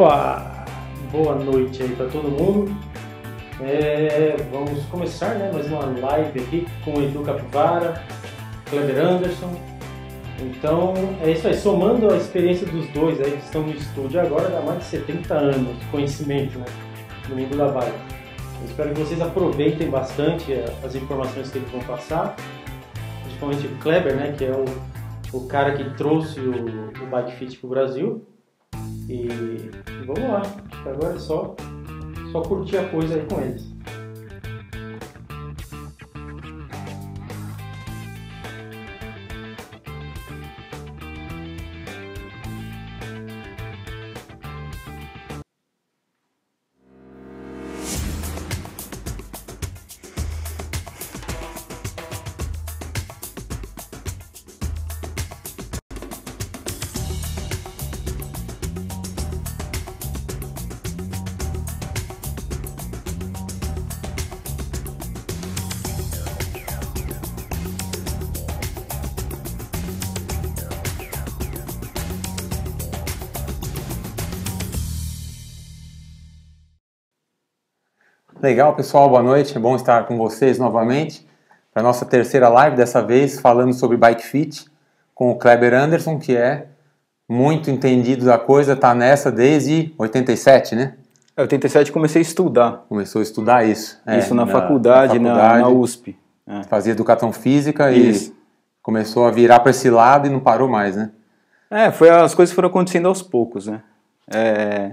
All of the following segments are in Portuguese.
Opa! Boa noite aí para todo mundo. É, vamos começar né, mais uma live aqui com o Edu Capivara, Kleber Anderson. Então é isso aí, somando a experiência dos dois aí que estão no estúdio agora, há mais de 70 anos de conhecimento né, no mundo da Vale. Eu espero que vocês aproveitem bastante as informações que eles vão passar, principalmente o Kleber, né, que é o, o cara que trouxe o, o Bike Fit para o Brasil. E vamos lá. Agora é só, só curtir a coisa aí com eles. Legal, pessoal, boa noite. É bom estar com vocês novamente para nossa terceira live, dessa vez falando sobre bike fit com o Kleber Anderson, que é muito entendido da coisa, tá nessa desde 87, né? É, 87 comecei a estudar. Começou a estudar isso. É, isso na, na faculdade, na, faculdade, na USP. É. Fazia educação física isso. e começou a virar para esse lado e não parou mais, né? É, foi, as coisas foram acontecendo aos poucos, né? É,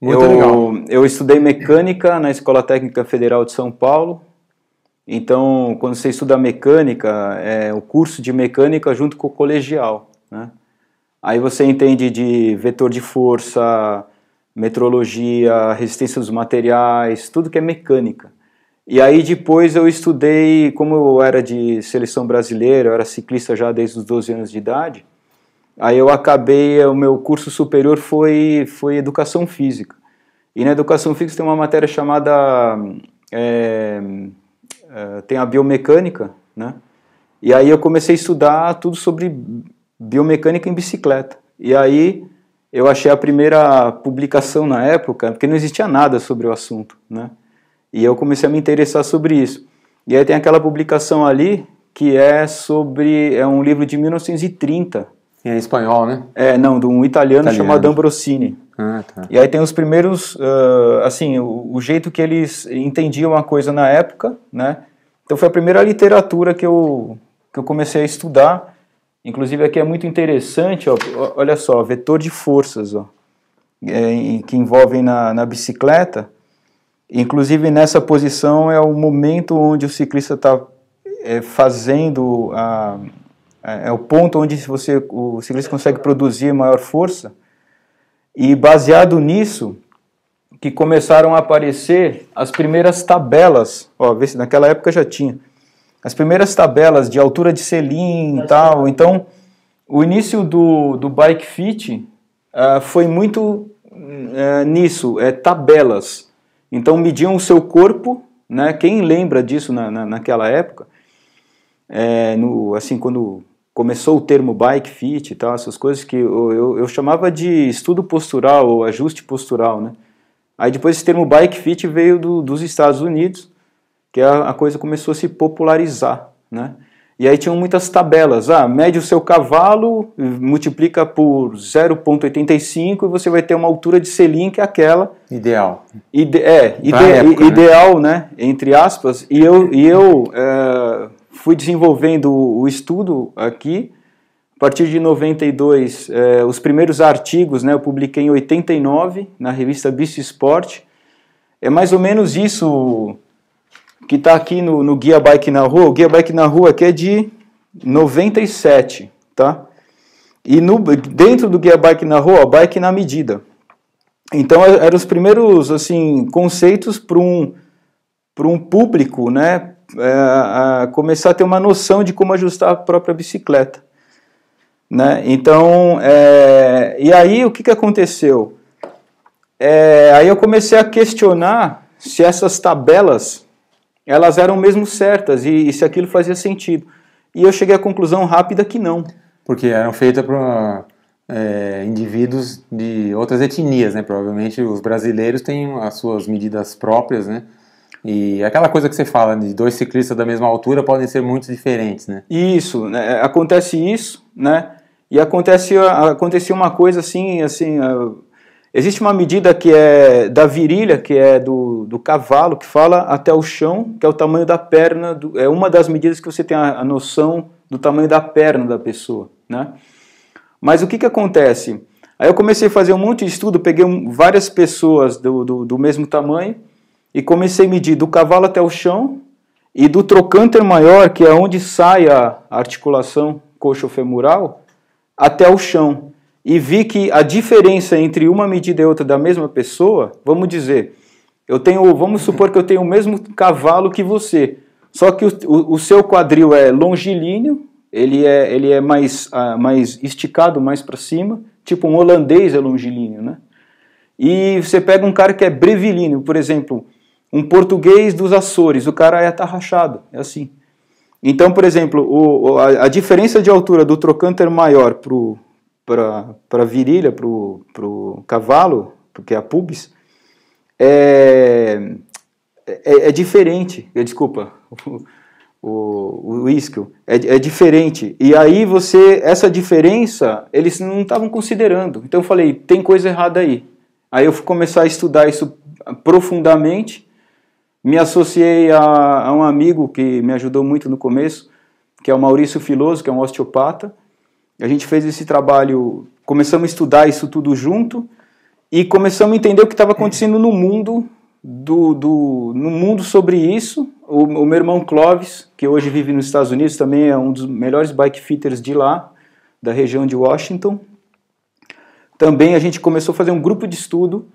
muito eu, legal. Eu estudei mecânica na Escola Técnica Federal de São Paulo. Então, quando você estuda mecânica, é o curso de mecânica junto com o colegial, né? Aí você entende de vetor de força, metrologia, resistência dos materiais, tudo que é mecânica. E aí depois eu estudei, como eu era de seleção brasileira, eu era ciclista já desde os 12 anos de idade, Aí eu acabei, eh, o meu curso superior foi, foi Educação Física. E na Educação Física tem uma matéria chamada... É, é, tem a biomecânica, né? E aí eu comecei a estudar tudo sobre biomecânica em bicicleta. E aí eu achei a primeira publicação na época, porque não existia nada sobre o assunto, né? E eu comecei a me interessar sobre isso. E aí tem aquela publicação ali que é sobre é um livro de 1930 é espanhol, né? É, não, de um italiano, italiano. chamado Ambrosini. Ah, tá. E aí tem os primeiros, uh, assim, o, o, jeito que eles entendiam a coisa na época, né? Então foi a primeira literatura que eu, que eu comecei a estudar. Inclusive aqui é muito interessante, ó, olha só, vetor de forças, ó, é, que envolvem na, na bicicleta. Inclusive nessa posição é o momento onde o ciclista está é, fazendo a é, é o ponto onde você, o ciclista consegue produzir maior força. E baseado nisso, que começaram a aparecer as primeiras tabelas. Ó, vê se naquela época já tinha. As primeiras tabelas de altura de selim e tal. Então, o início do, do Bike Fit uh, foi muito uh, nisso, é tabelas. Então, mediam o seu corpo, né? Quem lembra disso na, na naquela época? É, no, assim, quando começou o termo bike fit e tal, essas coisas que eu, eu, eu chamava de estudo postural ou ajuste postural, né? Aí depois esse termo bike fit veio do, dos Estados Unidos, que a, a, coisa começou a se popularizar, né? E aí tinham muitas tabelas, ah, mede o seu cavalo, multiplica por 0.85 e você vai ter uma altura de selim que é aquela. Ideal. Ide é, ide época, né? ideal, né? né? Entre aspas. E eu, e eu é, fui desenvolvendo o estudo aqui. A partir de 92, eh, é, os primeiros artigos né, eu publiquei em 89 na revista Bicho Esporte. É mais ou menos isso que está aqui no, no, Guia Bike na Rua. O Guia Bike na Rua aqui é de 97, tá? E no, dentro do Guia Bike na Rua, Bike na Medida. Então, é, eram os primeiros assim conceitos para um, um público, né? É, a começar a ter uma noção de como ajustar a própria bicicleta. Né? Então, é, e aí o que, que aconteceu? É, aí eu comecei a questionar se essas tabelas elas eram mesmo certas e, e, se aquilo fazia sentido. E eu cheguei à conclusão rápida que não. Porque eram feitas para é, indivíduos de outras etnias, né? Provavelmente os brasileiros têm as suas medidas próprias, né? E aquela coisa que você fala de dois ciclistas da mesma altura podem ser muito diferentes, né? Isso, né? É, acontece isso, né? E acontece, aconteceu uma coisa assim, assim, existe uma medida que é da virilha, que é do, do cavalo, que fala até o chão, que é o tamanho da perna, do, é uma das medidas que você tem a, a noção do tamanho da perna da pessoa, né? Mas o que que acontece? Aí eu comecei a fazer um monte de estudo, peguei várias pessoas do, do, do mesmo tamanho, e comecei a medir do cavalo até o chão e do trocânter maior, que é onde sai a articulação coxofemoral, até o chão. E vi que a diferença entre uma medida e outra da mesma pessoa, vamos dizer, eu tenho, vamos supor que eu tenho o mesmo cavalo que você, só que o, o, o seu quadril é longilíneo, ele é, ele é mais, ah, mais esticado, mais para cima, tipo um holandês é longilíneo, né? E você pega um cara que é brevilíneo, por exemplo, um português dos Açores, o cara é atarrachado, é assim. Então, por exemplo, o, a, a, diferença de altura do trocânter maior para a virilha, para o cavalo, porque é a pubis, é, é, é diferente. Eh, desculpa, o, o isquio, é, é, diferente. E aí você, essa diferença, eles não estavam considerando. Então eu falei, tem coisa errada aí. Aí eu fui começar a estudar isso profundamente me associei a, a, um amigo que me ajudou muito no começo, que é o Maurício Filoso, que é um osteopata. A gente fez esse trabalho, começamos a estudar isso tudo junto e começamos a entender o que estava acontecendo no mundo do, do, no mundo sobre isso. O, o, meu irmão Clóvis, que hoje vive nos Estados Unidos, também é um dos melhores bike fitters de lá, da região de Washington. Também a gente começou a fazer um grupo de estudo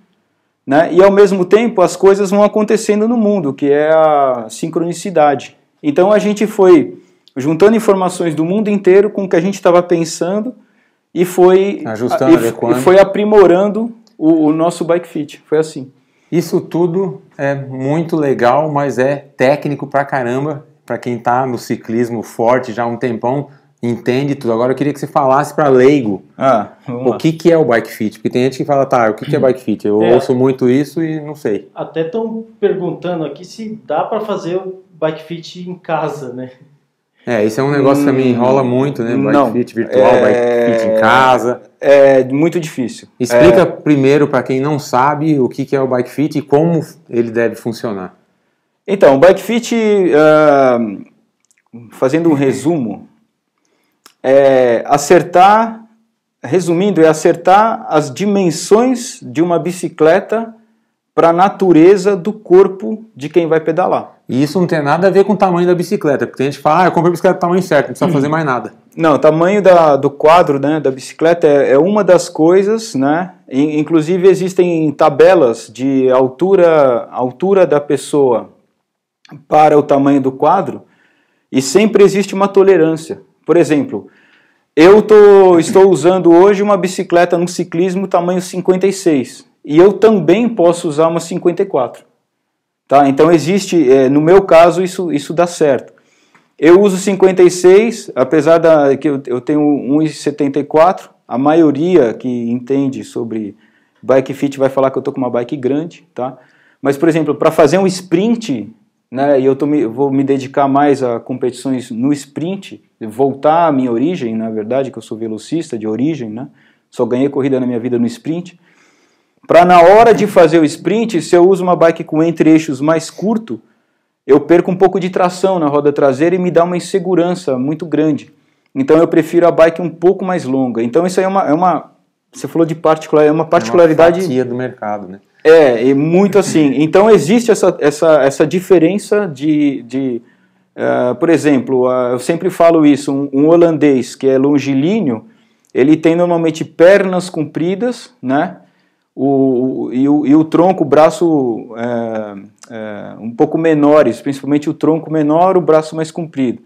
né? E ao mesmo tempo as coisas vão acontecendo no mundo, que é a sincronicidade. Então a gente foi juntando informações do mundo inteiro com o que a gente estava pensando e foi ajustando, e, adequando. e foi aprimorando o, o nosso bike fit. Foi assim. Isso tudo é muito legal, mas é técnico pra caramba para quem está no ciclismo forte já há um tempão entende tudo. Agora eu queria que você falasse para leigo ah, o que, que é o bike fit, porque tem gente que fala, tá, o que, que é bike fit? Eu é, ouço muito isso e não sei. Até estão perguntando aqui se dá para fazer o bike fit em casa, né? É, isso é um negócio hum, que me enrola muito, né? Bike não, fit virtual, é, bike fit em casa. É muito difícil. Explica é, primeiro para quem não sabe o que, que é o bike fit e como ele deve funcionar. Então, o bike fit, uh, fazendo um resumo, é, acertar, resumindo, é acertar as dimensões de uma bicicleta para a natureza do corpo de quem vai pedalar. E isso não tem nada a ver com o tamanho da bicicleta, porque a gente fala, ah, eu comprei a bicicleta do tamanho certo, não precisa hum. fazer mais nada. Não, o tamanho da, do quadro né, da bicicleta é, é uma das coisas, né? inclusive existem tabelas de altura, altura da pessoa para o tamanho do quadro, e sempre existe uma tolerância. Por exemplo, eu tô, estou usando hoje uma bicicleta no ciclismo tamanho 56 e eu também posso usar uma 54. Tá? Então existe, é, no meu caso, isso, isso dá certo. Eu uso 56, apesar da que eu, eu tenho 1,74, a maioria que entende sobre bike fit vai falar que eu estou com uma bike grande, tá? Mas por exemplo, para fazer um sprint né, e eu me, vou me dedicar mais a competições no sprint, voltar à minha origem, na verdade, que eu sou velocista de origem, né, só ganhei corrida na minha vida no sprint, para na hora de fazer o sprint, se eu uso uma bike com entre-eixos mais curto, eu perco um pouco de tração na roda traseira e me dá uma insegurança muito grande. Então eu prefiro a bike um pouco mais longa. Então isso aí é uma, é uma você falou de particular, é uma particularidade é uma do mercado, né? É, e muito assim. Então existe essa, essa, essa diferença de. de uh, por exemplo, uh, eu sempre falo isso: um, um, holandês que é longilíneo, ele tem normalmente pernas compridas, né? O, o e, o, e o tronco, o braço é, é, um pouco menores, principalmente o tronco menor, o braço mais comprido.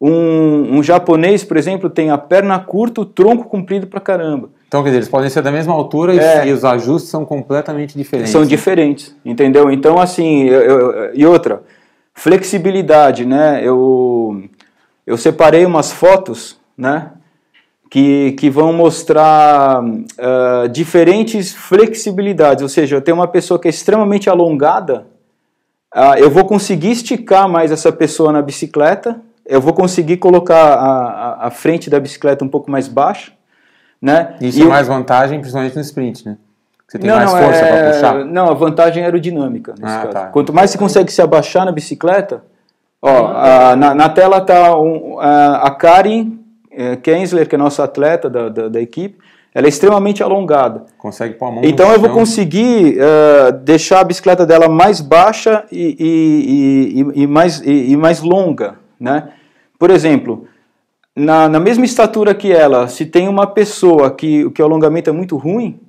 Um, um japonês, por exemplo, tem a perna curta, o tronco comprido pra caramba. Então, quer dizer, eles podem ser da mesma altura é. e, os ajustes são completamente diferentes. São diferentes, entendeu? Então, assim, eu, eu, e outra, flexibilidade, né? Eu, eu separei umas fotos, né? Que, que vão mostrar uh, diferentes flexibilidades. Ou seja, eu tenho uma pessoa que é extremamente alongada, uh, eu vou conseguir esticar mais essa pessoa na bicicleta, eu vou conseguir colocar a, a, a frente da bicicleta um pouco mais baixa, né? Isso é e é mais eu... vantagem, principalmente no sprint, né? Você tem não, mais não, força é... para puxar? Não, a vantagem é aerodinâmica. Ah, tá. Quanto mais você consegue se abaixar na bicicleta, ó, a, na, na, tela está um, a, a Karen é, Kensler, que é nossa atleta da, da, da, equipe, ela é extremamente alongada. Consegue pôr a mão Então eu vou conseguir uh, deixar a bicicleta dela mais baixa e, e, e, e mais, e, mais longa, né? Por exemplo, na, na mesma estatura que ela, se tem uma pessoa que, que o é alongamento é muito ruim,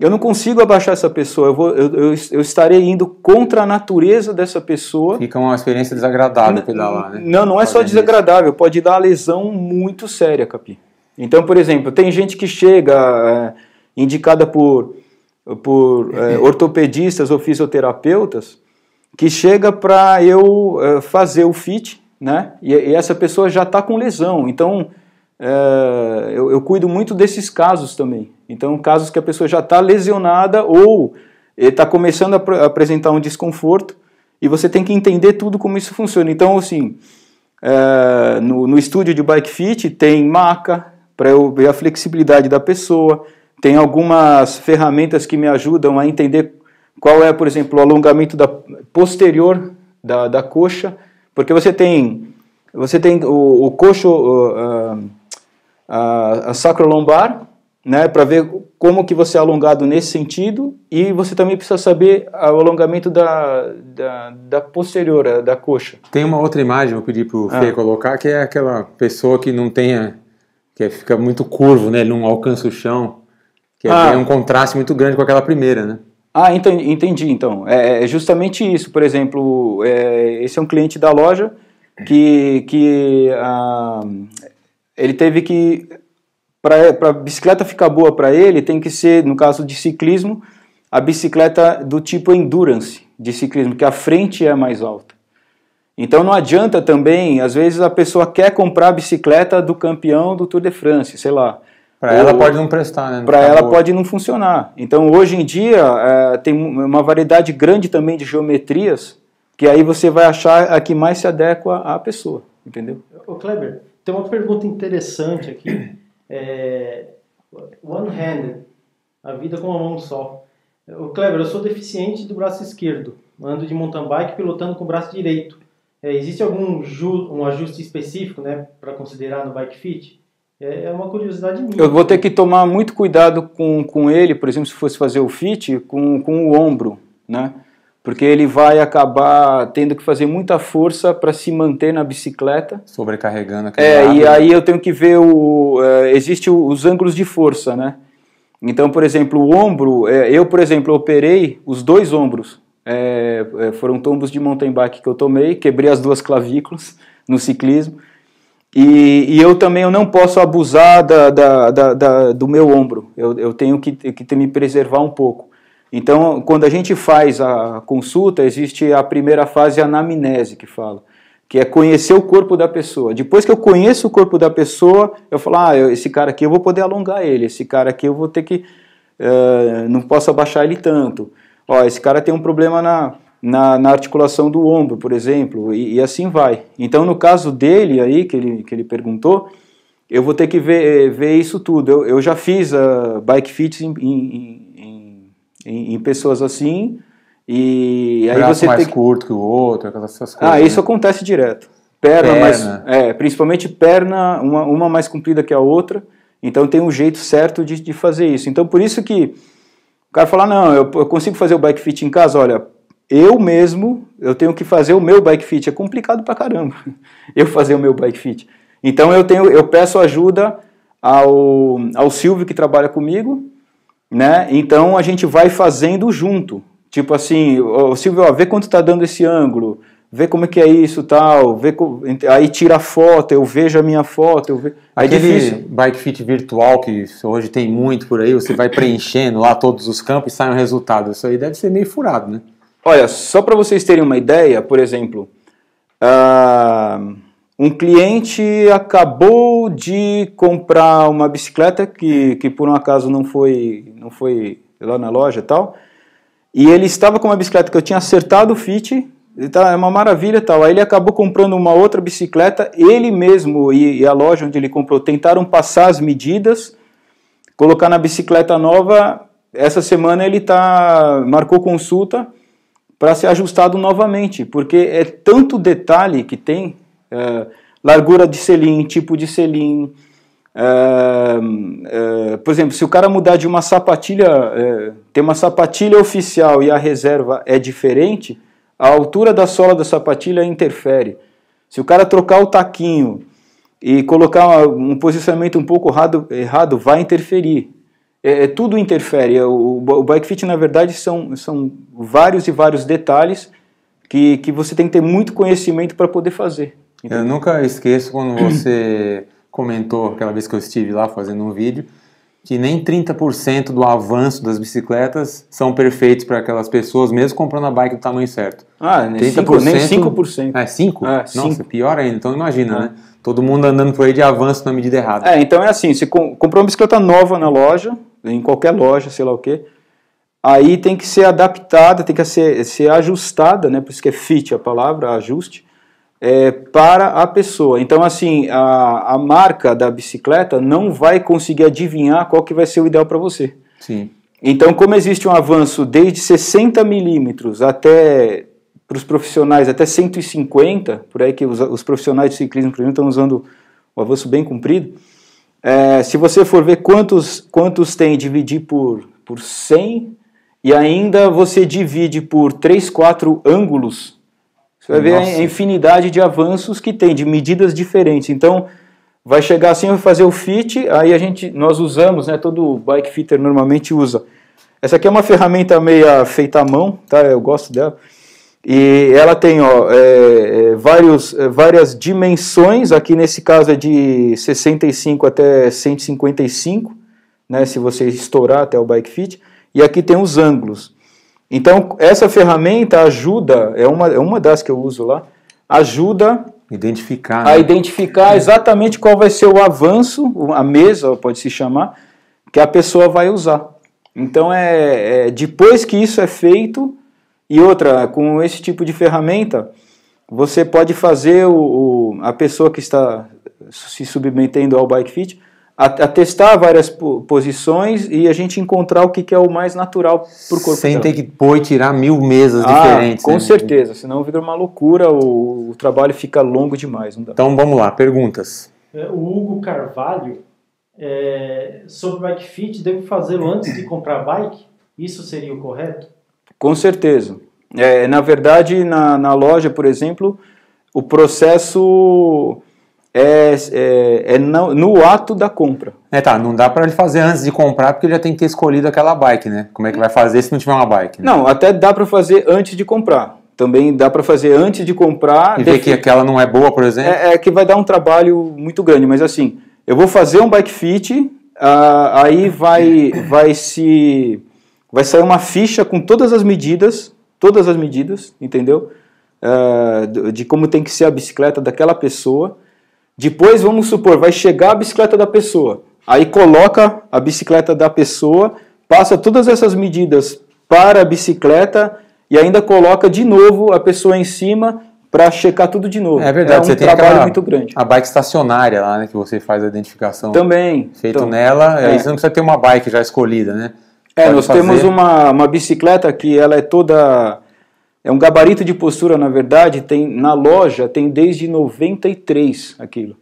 eu não consigo abaixar essa pessoa, eu, vou, eu, eu, eu, estarei indo contra a natureza dessa pessoa. Fica uma experiência desagradável pedalar, né? Não, não é só desagradável, pode dar lesão muito séria, Capi. Então, por exemplo, tem gente que chega é, indicada por, por é, ortopedistas ou fisioterapeutas que chega para eu é, fazer o fit né? E, e essa pessoa já está com lesão. Então, é, eu, eu, cuido muito desses casos também. Então, casos que a pessoa já está lesionada ou está começando a apresentar um desconforto e você tem que entender tudo como isso funciona. Então, assim, é, no, no estúdio de bike fit tem maca para eu ver a flexibilidade da pessoa, tem algumas ferramentas que me ajudam a entender qual é, por exemplo, o alongamento da posterior da, da coxa porque você tem, você tem o, o coxo a uh, uh, sacrolombar, né, para ver como que você é alongado nesse sentido, e você também precisa saber o alongamento da, da, da posterior, da coxa. Tem uma outra imagem, vou pedir para o ah. Fê colocar, que é aquela pessoa que não tenha, que fica muito curvo, né, ele não alcança o chão, que é ah. é um contraste muito grande com aquela primeira, né? Ah, entendi, entendi então. É, é, é justamente isso. Por exemplo, é, esse é um cliente da loja que, que ah, ele teve que. Para a bicicleta ficar boa para ele, tem que ser, no caso de ciclismo, a bicicleta do tipo endurance de ciclismo, que a frente é mais alta. Então não adianta também, às vezes a pessoa quer comprar a bicicleta do campeão do Tour de France, sei lá. Para ela pode não prestar, né? Para ela pode não funcionar. Então, hoje em dia, é, tem uma variedade grande também de geometrias, que aí você vai achar a que mais se adequa à pessoa, entendeu? Ô, Kleber, tem uma pergunta interessante aqui. É, one hand, a vida com uma mão só. Ô, Kleber, eu sou deficiente do braço esquerdo, ando de mountain bike pilotando com o braço direito. É, existe algum ju, um ajuste específico né, para considerar no bike fit? É, é uma curiosidade minha. Eu vou ter que tomar muito cuidado com, com ele, por exemplo, se fosse fazer o fit, com, com o ombro, né? Porque ele vai acabar tendo que fazer muita força para se manter na bicicleta. Sobrecarregando aquele É, lado. e aí eu tenho que ver o. É, Existem os ângulos de força, né? Então, por exemplo, o ombro, é, eu, por exemplo, operei os dois ombros. É, é foram tombos de mountain bike que eu tomei, quebrei as duas clavículas no ciclismo. E, e eu também eu não posso abusar da, da, da, da do meu ombro, eu, eu tenho que, que me preservar um pouco. Então, quando a gente faz a consulta, existe a primeira fase a anamnese que fala, que é conhecer o corpo da pessoa. Depois que eu conheço o corpo da pessoa, eu falo, ah, esse cara aqui eu vou poder alongar ele, esse cara aqui eu vou ter que, uh, não posso abaixar ele tanto. Ó, esse cara tem um problema na, na, na, articulação do ombro, por exemplo, e, e, assim vai. Então, no caso dele aí, que ele, que ele perguntou, eu vou ter que ver, ver isso tudo. Eu, eu já fiz a ah, bike fit em, em, em, em, pessoas assim, e aí Braço você mais tem que... curto que o outro, aquelas coisas. Ah, né? isso acontece direto. Perna, perna. Mais, é, principalmente perna, uma, uma mais comprida que a outra, então tem um jeito certo de, de fazer isso. Então, por isso que o cara fala, não, eu, eu consigo fazer o bike fit em casa, olha, eu mesmo, eu tenho que fazer o meu bike fit. É complicado pra caramba eu fazer o meu bike fit. Então eu, tenho, eu peço ajuda ao, ao Silvio que trabalha comigo, né? Então a gente vai fazendo junto. Tipo assim, o Silvio, ó, vê quanto tá dando esse ângulo, vê como é que é isso tal, vê co... aí tira a foto, eu vejo a minha foto, eu Aquele é difícil. bike fit virtual que hoje tem muito por aí, você vai preenchendo lá todos os campos e sai um resultado. Isso aí deve ser meio furado, né? Olha, só para vocês terem uma ideia, por exemplo, uh, um cliente acabou de comprar uma bicicleta que, que por um acaso não foi, não foi lá na loja e tal, e ele estava com uma bicicleta que eu tinha acertado o fit, tá, é uma maravilha tal. Aí ele acabou comprando uma outra bicicleta, ele mesmo e, e a loja onde ele comprou tentaram passar as medidas, colocar na bicicleta nova. Essa semana ele tá marcou consulta para ser ajustado novamente, porque é tanto detalhe que tem é, largura de selim, tipo de selim. É, é, por exemplo, se o cara mudar de uma sapatilha, é, tem uma sapatilha oficial e a reserva é diferente, a altura da sola da sapatilha interfere. Se o cara trocar o taquinho e colocar um posicionamento um pouco errado, errado vai interferir. É, é, tudo interfere. É, o, o bike fit, na verdade, são, são vários e vários detalhes que, que você tem que ter muito conhecimento para poder fazer. Entendeu? Eu nunca esqueço quando você comentou, aquela vez que eu estive lá fazendo um vídeo, que nem 30% do avanço das bicicletas são perfeitos para aquelas pessoas, mesmo comprando a bike do tamanho certo. Ah, nem 30%, 5%. Nem 5%. É, 5? É, Nossa, pior ainda. Então imagina, né? Todo mundo andando por aí de avanço na medida errada. É, então é assim, você comprou uma bicicleta nova na loja, em qualquer loja, sei lá o quê. Aí tem que ser adaptada, tem que ser, ser ajustada, né? Por isso que é fit a palavra, ajuste, é, para a pessoa. Então, assim, a, a marca da bicicleta não vai conseguir adivinhar qual que vai ser o ideal para você. Sim. Então, como existe um avanço desde 60 milímetros até para os profissionais até 150, por aí que os, os profissionais de ciclismo, por exemplo, estão usando um avanço bem comprido. É, se você for ver quantos, quantos tem dividir por, por 100 e ainda você divide por 3, 4 ângulos, você vai Nossa. ver a infinidade de avanços que tem, de medidas diferentes. Então, vai chegar assim, vai fazer o fit, aí a gente, nós usamos, né, todo bike fitter normalmente usa. Essa aqui é uma ferramenta meia feita à mão, tá? Eu gosto dela. E ela tem ó, é, é vários, é, várias dimensões, aqui nesse caso é de 65 até 155, né, se você estourar até o bike fit, e aqui tem os ângulos. Então, essa ferramenta ajuda, é uma, é uma das que eu uso lá, ajuda identificar, a né? identificar exatamente qual vai ser o avanço, a mesa, pode se chamar, que a pessoa vai usar. Então, é, é depois que isso é feito, e outra, com esse tipo de ferramenta, você pode fazer o, o a pessoa que está se submetendo ao bike fit a, a testar várias posições e a gente encontrar o que, que é o mais natural para o corpo. Sem dela. ter que pôr e tirar mil mesas ah, diferentes. Com né? certeza, senão vira uma loucura, o, o, trabalho fica longo demais. Então vamos lá, perguntas. É, o Hugo Carvalho, é, sobre bike fit, devo fazê-lo antes de comprar bike? Isso seria o correto? Com certeza. É, na verdade, na, na loja, por exemplo, o processo é, é, é no, no, ato da compra. É, tá. Não dá para ele fazer antes de comprar, porque ele já tem que ter escolhido aquela bike, né? Como é que vai fazer se não tiver uma bike? Né? Não, até dá para fazer antes de comprar. Também dá para fazer antes de comprar. E ver que aquela não é boa, por exemplo? É, é, que vai dar um trabalho muito grande, mas assim, eu vou fazer um bike fit, ah, aí vai, vai se Vai sair uma ficha com todas as medidas, todas as medidas, entendeu? Uh, de como tem que ser a bicicleta daquela pessoa. Depois, vamos supor, vai chegar a bicicleta da pessoa. Aí coloca a bicicleta da pessoa, passa todas essas medidas para a bicicleta e ainda coloca de novo a pessoa em cima para checar tudo de novo. É verdade, é um você trabalho tem aquela, muito grande. A bike estacionária lá, né, que você faz a identificação. Também. Feito então, nela, é. aí é. você não precisa ter uma bike já escolhida, né? É, nós fazer. temos uma, uma bicicleta que ela é toda. É um gabarito de postura, na verdade, tem na loja tem desde 93 aquilo.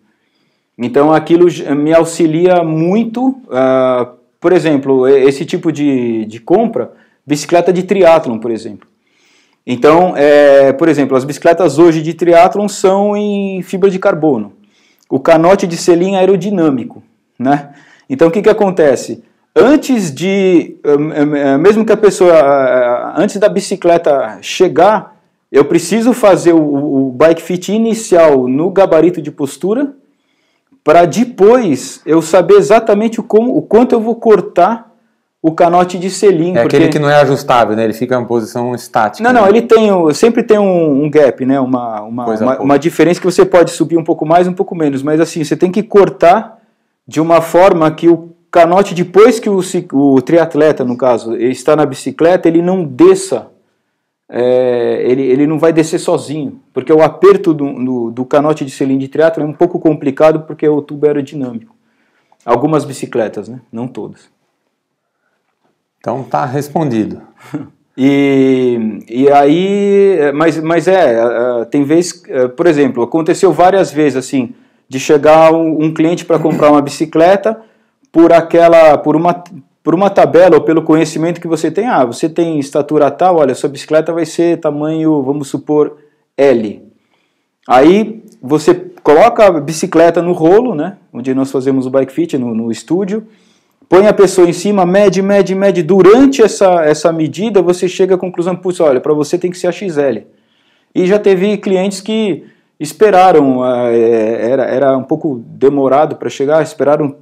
Então aquilo me auxilia muito. Uh, por exemplo, esse tipo de, de compra, bicicleta de triatlon, por exemplo. Então, é, por exemplo, as bicicletas hoje de triatlon são em fibra de carbono. O canote de selim é aerodinâmico, né? Então, o que, que acontece? antes de, eh, eh, eh, mesmo que a pessoa, antes da bicicleta chegar, eu preciso fazer o, o bike fit inicial no gabarito de postura, para depois eu saber exatamente o, como, o quanto eu vou cortar o canote de selim. É porque... aquele que não é ajustável, né? Ele fica em posição estática. Não, não, né? ele tem, sempre tem um, um gap, né? Uma, uma, uma, uma, diferença que você pode subir um pouco mais, um pouco menos. Mas assim, você tem que cortar de uma forma que o, canote, depois que o, o triatleta, no caso, está na bicicleta, ele não desça, é, ele, ele não vai descer sozinho, porque o aperto do, do, do canote de cilindro de triatlo é um pouco complicado porque o tubo é aerodinâmico. Algumas bicicletas, né? não todas. Então tá respondido. E, e aí, é, mas, mas é, é tem vezes, é, por exemplo, aconteceu várias vezes assim, de chegar um, cliente para comprar uma bicicleta por aquela, por uma, por uma tabela ou pelo conhecimento que você tem. Ah, você tem estatura tal, olha, sua bicicleta vai ser tamanho, vamos supor, L. Aí você coloca a bicicleta no rolo, né? Onde nós fazemos o bike fit no, no estúdio. Põe a pessoa em cima, mede, mede, mede. Durante essa, essa medida, você chega à conclusão: putz, olha, para você tem que ser a XL. E já teve clientes que esperaram, ah, é, era, era um pouco demorado para chegar, esperaram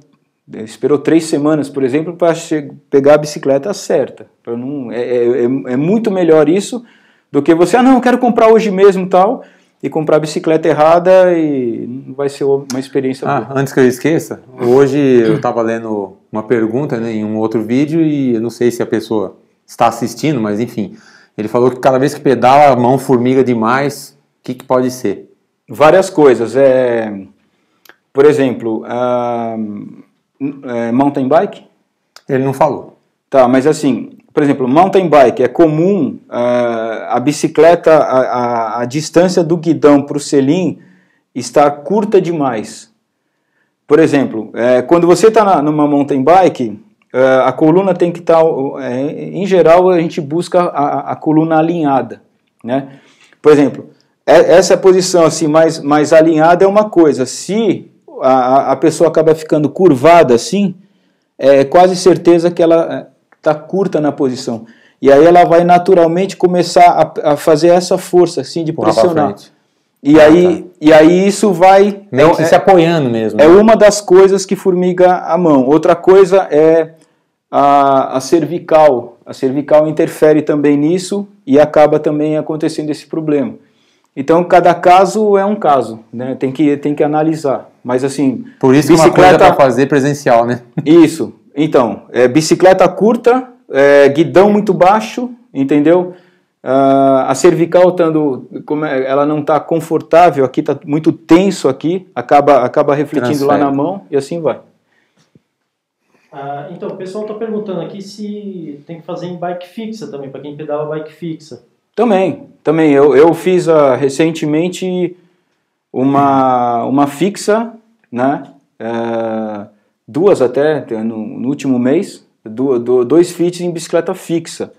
né, esperou três semanas, por exemplo, para pegar a bicicleta certa. não, é, é, é, é, muito melhor isso do que você, ah, não, quero comprar hoje mesmo tal, e comprar a bicicleta errada e vai ser uma experiência ah, boa. Antes que eu esqueça, hoje eu estava lendo uma pergunta né, em um outro vídeo e eu não sei se a pessoa está assistindo, mas enfim, ele falou que cada vez que pedala a mão formiga demais, o que, que pode ser? Várias coisas. É... Por exemplo, hum é, mountain bike? Ele não falou. Tá, mas assim, por exemplo, mountain bike é comum uh, a bicicleta, a, a, a, distância do guidão para o selim está curta demais. Por exemplo, é, quando você está numa mountain bike, é, a coluna tem que estar. Tá, é, em geral, a gente busca a, a coluna alinhada. Né? Por exemplo, é, essa posição assim mais, mais alinhada é uma coisa. Se a, a pessoa acaba ficando curvada assim, é quase certeza que ela está é, curta na posição. E aí ela vai naturalmente começar a, a fazer essa força, assim, de Porra pressionar. E ah, aí, tá. e aí isso vai. É, é, se apoiando mesmo. É né? uma das coisas que formiga a mão. Outra coisa é a, a cervical. A cervical interfere também nisso e acaba também acontecendo esse problema. Então, cada caso é um caso, né? tem, que, tem que analisar. Mas assim. Por isso bicicleta... que uma coisa é para fazer presencial, né? Isso. Então, é, bicicleta curta, é, guidão muito baixo, entendeu? Uh, a cervical tando, como é, ela não está confortável aqui, está muito tenso aqui, acaba, acaba refletindo Transfere. Ah, lá na mão e assim vai. Ah, então, o pessoal está perguntando aqui se tem que fazer em bike fixa também, para quem pedala bike fixa. Também, também. Eu, eu fiz recentemente uma, uma fixa, né? É, duas até no, no último mês, do, do, dois feats em bicicleta fixa.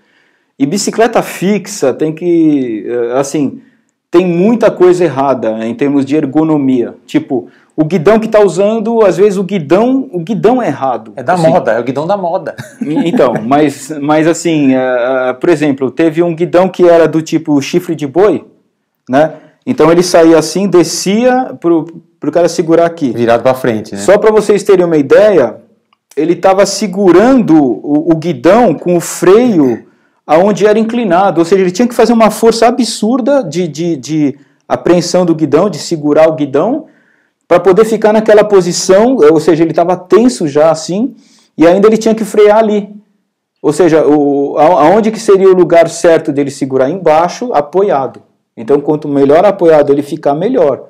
E bicicleta fixa tem que, é, assim, tem muita coisa errada em termos de ergonomia. Tipo, o guidão que está usando, às vezes o guidão, o guidão é errado. É da assim, moda, é o guidão da moda. Então, mas, mas assim, uh, por exemplo, teve um guidão que era do tipo chifre de boi, né? Então ele saía assim, descia para o cara segurar aqui. Virado para frente, né? Só para vocês terem uma ideia, ele estava segurando o, o, guidão com o freio aonde era inclinado, ou seja, ele tinha que fazer uma força absurda de, de, de apreensão do guidão, de segurar o guidão, para poder ficar naquela posição, ou seja, ele estava tenso já assim, e ainda ele tinha que frear ali. Ou seja, o, aonde que seria o lugar certo dele segurar? Embaixo, apoiado. Então, quanto melhor apoiado ele ficar, melhor.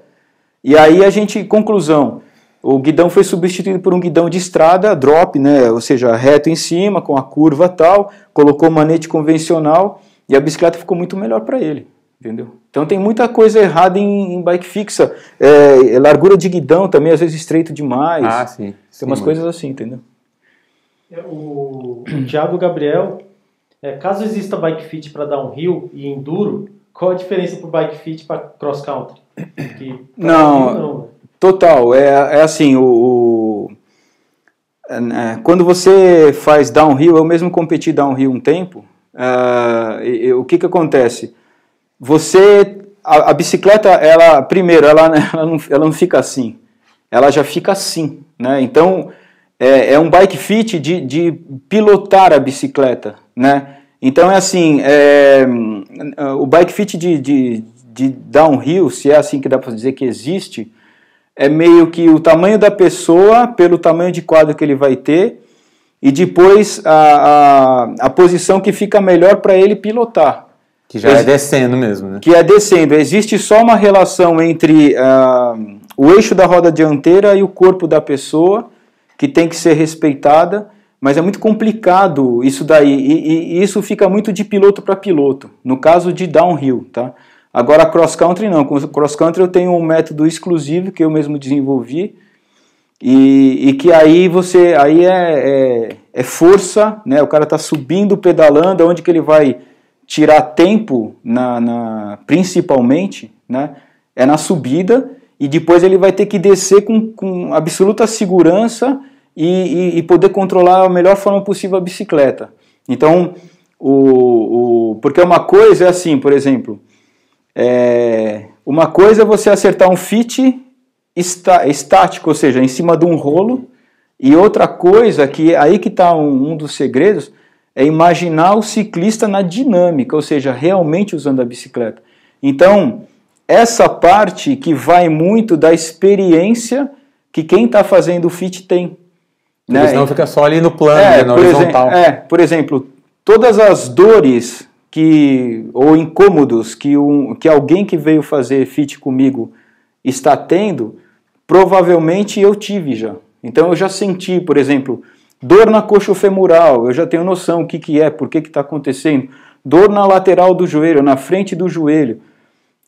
E aí a gente, conclusão, o guidão foi substituído por um guidão de estrada, drop, né, ou seja, reto em cima, com a curva tal, colocou manete convencional e a bicicleta ficou muito melhor para ele, entendeu? Então tem muita coisa errada em, em bike fixa, é, é, largura de guidão também, às vezes estreito demais, ah, sim, tem sim, umas coisas assim, entendeu? O, é, o Thiago Gabriel, é, caso exista bike fit para downhill e enduro, qual a diferença para bike fit para cross country? Tá não, não, né? total. É, é assim, o, o é, né, quando você faz downhill, eu mesmo competi downhill um tempo. É, e, e, o que que acontece? Você a, a bicicleta, ela primeiro, ela, ela, não, ela não fica assim. Ela já fica assim, né? Então é, é um bike fit de, de pilotar a bicicleta, né? Então é assim, é, o bike fit de, de, de downhill, se é assim que dá para dizer que existe, é meio que o tamanho da pessoa pelo tamanho de quadro que ele vai ter e depois a, a, a posição que fica melhor para ele pilotar. Que já é Ex é descendo mesmo, né? Que é descendo. Existe só uma relação entre uh, o eixo da roda dianteira e o corpo da pessoa que tem que ser respeitada mas é muito complicado isso daí, e, e isso fica muito de piloto para piloto, no caso de downhill, tá? Agora cross country não, cross country eu tenho um método exclusivo que eu mesmo desenvolvi, e, e que aí você, aí é, é, é força, né, o cara está subindo, pedalando, onde que ele vai tirar tempo, na, na principalmente, né, é na subida, e depois ele vai ter que descer com, com absoluta segurança, e, e, poder controlar a melhor forma possível a bicicleta. Então, o, o porque uma coisa é assim, por exemplo, é, uma coisa é você acertar um fit está, estático, ou seja, em cima de um rolo, e outra coisa, que aí que está um, um dos segredos, é imaginar o ciclista na dinâmica, ou seja, realmente usando a bicicleta. Então, essa parte que vai muito da experiência que quem está fazendo o fit tem. Porque né? senão fica só ali no plano, é, né, na horizontal. é, por exemplo, todas as dores que ou incômodos que, um, que alguém que veio fazer fit comigo está tendo, provavelmente eu tive já. Então eu já senti, por exemplo, dor na coxa femoral, eu já tenho noção o que, que é, por que está acontecendo. Dor na lateral do joelho, na frente do joelho.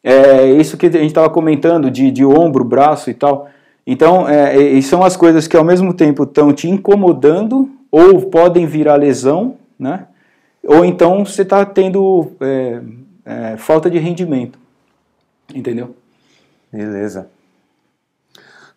É, isso que a gente estava comentando de, de ombro, braço e tal. Então, é, são as coisas que ao mesmo tempo estão te incomodando ou podem virar lesão, né? Ou então você está tendo é, é, falta de rendimento, entendeu? Beleza.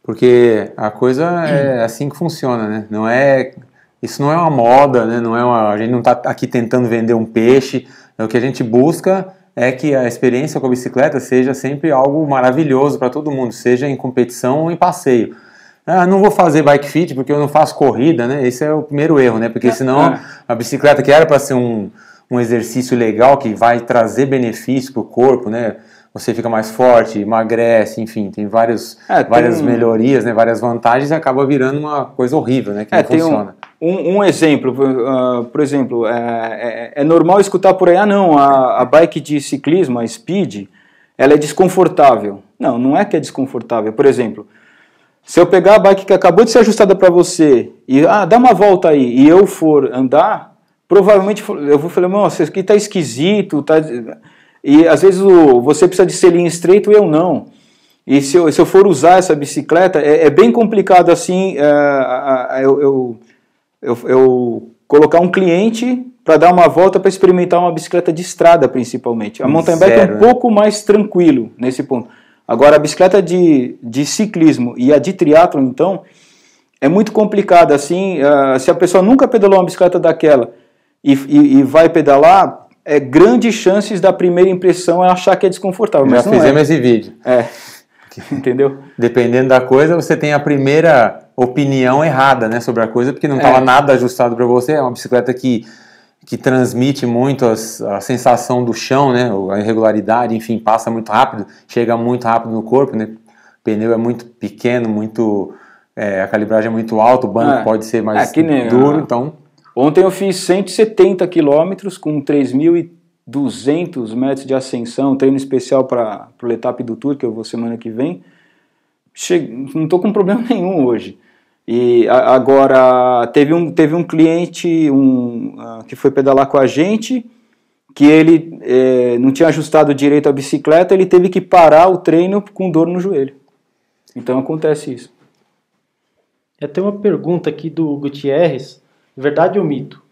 Porque a coisa é assim que funciona, né? Não é isso não é uma moda, né? Não é uma, a gente não está aqui tentando vender um peixe. É o que a gente busca é que a experiência com a bicicleta seja sempre algo maravilhoso para todo mundo, seja em competição ou em passeio. Ah, não vou fazer bike fit porque eu não faço corrida, né? Esse é o primeiro erro, né? Porque é. senão é. a bicicleta que era para ser um, um exercício legal que vai trazer benefício para o corpo, né? Você fica mais forte, emagrece, enfim, tem vários, é, várias melhorias, né? Várias vantagens e acaba virando uma coisa horrível, né? Que é, não funciona. Um um, um exemplo, uh, por exemplo, é, é, é, normal escutar por aí, ah não, a, a bike de ciclismo, a Speed, ela é desconfortável. Não, não é que é desconfortável. Por exemplo, se eu pegar a bike que acabou de ser ajustada para você e ah, dá uma volta aí e eu for andar, provavelmente eu vou falar, nossa, isso aqui tá esquisito, tá e às vezes o, você precisa de selinho estreito e eu não. E se eu, se eu for usar essa bicicleta, é, é bem complicado assim. Eh, eu, eu, eu, eu colocar um cliente para dar uma volta para experimentar uma bicicleta de estrada, principalmente. A mountain bike é um né? pouco mais tranquilo nesse ponto. Agora, a bicicleta de, de ciclismo e a de triatlon, então, é muito complicada. Assim, uh, se a pessoa nunca pedalou uma bicicleta daquela e, e, e, vai pedalar, é grandes chances da primeira impressão é achar que é desconfortável. Já mas é. fizemos é. esse vídeo. É. Entendeu? Dependendo da coisa, você tem a primeira opinião errada né, sobre a coisa, porque não estava é. nada ajustado para você. É uma bicicleta que, que transmite muito as, a sensação do chão, né, a irregularidade, enfim, passa muito rápido, chega muito rápido no corpo. Né, o pneu é muito pequeno, muito é, a calibragem é muito alta, o banco é. pode ser mais é, nem, duro. Né. Então... Ontem eu fiz 170 quilômetros com 3.200 metros de ascensão, treino especial para o etapa do Tour, que eu vou semana que vem. Cheguei, não estou com problema nenhum hoje. E a, agora teve um, teve um cliente um, uh, que foi pedalar com a gente que ele eh, não tinha ajustado direito a bicicleta, ele teve que parar o treino com dor no joelho. Então acontece isso. É, tem uma pergunta aqui do Gutierrez, verdade ou mito?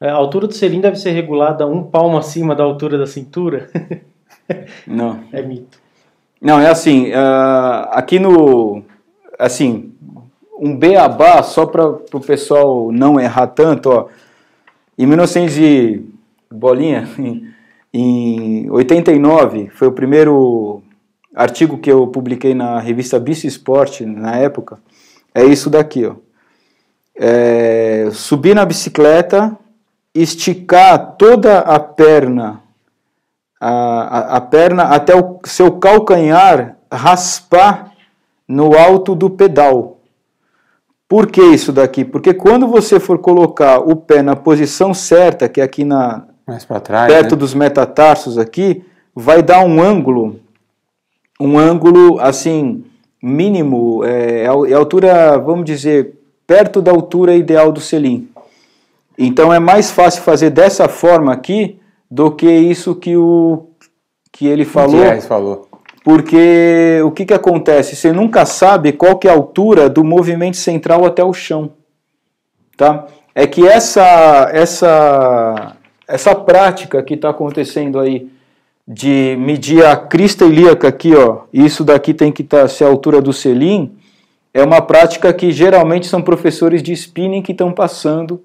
É, a altura do selim deve ser regulada um palmo acima da altura da cintura? Não. É mito. Não, é assim, uh, aqui no. Assim, um beabá, só para o pessoal não errar tanto, ó. Em 1900 e, bolinha, em, em 89, foi o primeiro artigo que eu publiquei na revista Bici Esporte, na época, é isso daqui, ó. É, subir na bicicleta, esticar toda a perna a, a, perna até o seu calcanhar raspar no alto do pedal. Por que isso daqui? Porque quando você for colocar o pé na posição certa, que é aqui na trás, perto né? dos metatarsos aqui, vai dar um ângulo, um ângulo assim mínimo, é, é, é altura, vamos dizer, perto da altura ideal do selim. Então é mais fácil fazer dessa forma aqui do que isso que o que ele falou. Gutierrez falou. Porque o que, que acontece? Você nunca sabe qual que é a altura do movimento central até o chão. Tá? É que essa essa essa prática que está acontecendo aí de medir a crista ilíaca aqui, ó, isso daqui tem que tá, ser a altura do selim, é uma prática que geralmente são professores de spinning que estão passando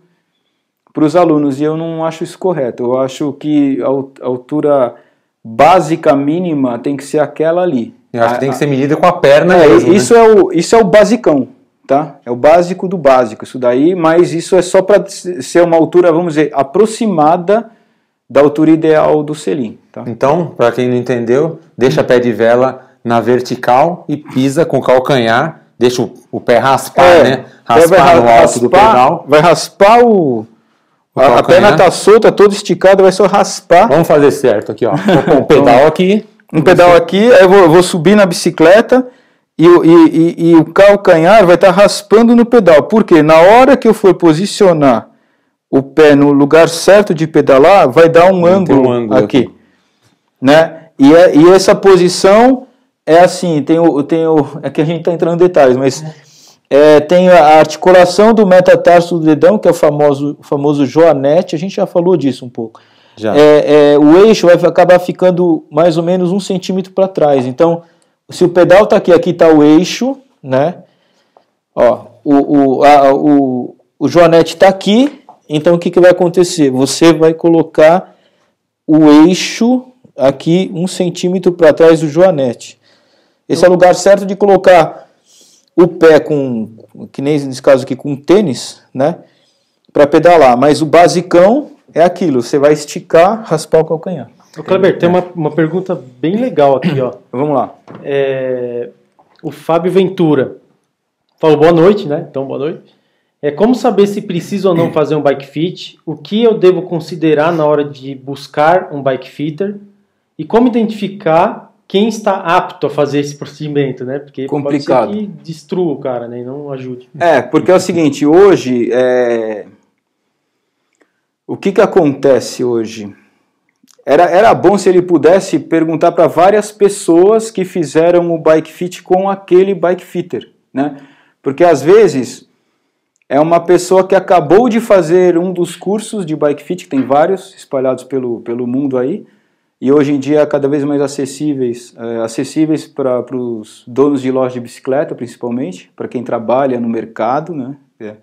para os alunos e eu não acho isso correto. Eu acho que a altura básica mínima tem que ser aquela ali. Eu acho a, que tem que ser medida com a perna é, mesmo, né? Isso né? é o isso é o basicão, tá? É o básico do básico isso daí, mas isso é só para ser uma altura, vamos dizer, aproximada da altura ideal do selim, tá? Então, para quem não entendeu, deixa pé de vela na vertical e pisa com o calcanhar, deixa o, o pé raspar, é, né? É, raspar no alto raspar, do pedal. Vai raspar o a, a, perna né? tá solta, toda esticada, vai só raspar. Vamos fazer certo aqui, ó. Vou pôr um pedal aqui. Um pedal aqui, aí eu vou, vou subir na bicicleta e, e, e, e o calcanhar vai estar tá raspando no pedal. Porque na hora que eu for posicionar o pé no lugar certo de pedalar, vai dar um, ângulo, um ângulo, aqui. aqui. Né? E, é, e essa posição é assim, tem o, tem o, é que a gente está entrando em detalhes, mas é. É, tem a articulação do metatarso do dedão, que é o famoso, famoso joanete, a gente já falou disso um pouco. É, é, o eixo vai acabar ficando mais ou menos um centímetro para trás. Então, se o pedal está aqui, aqui está o eixo, né? Ó, o, o, a, o, o joanete está aqui, então o que, que vai acontecer? Você vai colocar o eixo aqui um centímetro para trás do joanete. Esse é o lugar certo de colocar o pé com, que nem nesse caso aqui, com tênis, né? Para pedalar. Mas o basicão é aquilo, você vai esticar, raspar o calcanhar. Ô, Kleber, tem é. uma, uma pergunta bem legal aqui, ó. Vamos lá. É, o Fábio Ventura falou boa noite, né? Então, boa noite. É como saber se preciso ou não fazer um bike fit? O que eu devo considerar na hora de buscar um bike fitter? E como identificar quem está apto a fazer esse procedimento, né? Porque Complicado. pode ser que destrua o cara, né? E não ajude. É, porque é o seguinte, hoje, é... o que, que acontece hoje? Era, era bom se ele pudesse perguntar para várias pessoas que fizeram o bike fit com aquele bike fitter, né? Porque às vezes é uma pessoa que acabou de fazer um dos cursos de bike fit, que tem vários espalhados pelo, pelo mundo aí, e hoje em dia cada vez mais acessíveis, é, acessíveis para os donos de loja de bicicleta, principalmente, para quem trabalha no mercado, né? É.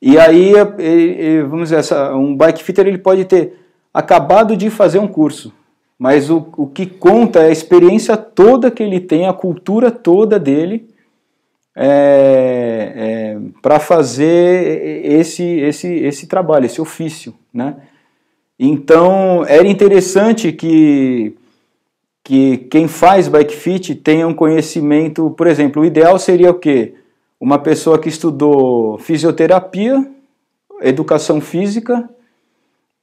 E aí, é, vamos dizer, essa, um bike fitter ele pode ter acabado de fazer um curso, mas o, o que conta é a experiência toda que ele tem, a cultura toda dele, é, é, para fazer esse, esse, esse trabalho, esse ofício, né? Então era interessante que, que quem faz bike fit tenha um conhecimento, por exemplo, o ideal seria o quê? Uma pessoa que estudou fisioterapia, educação física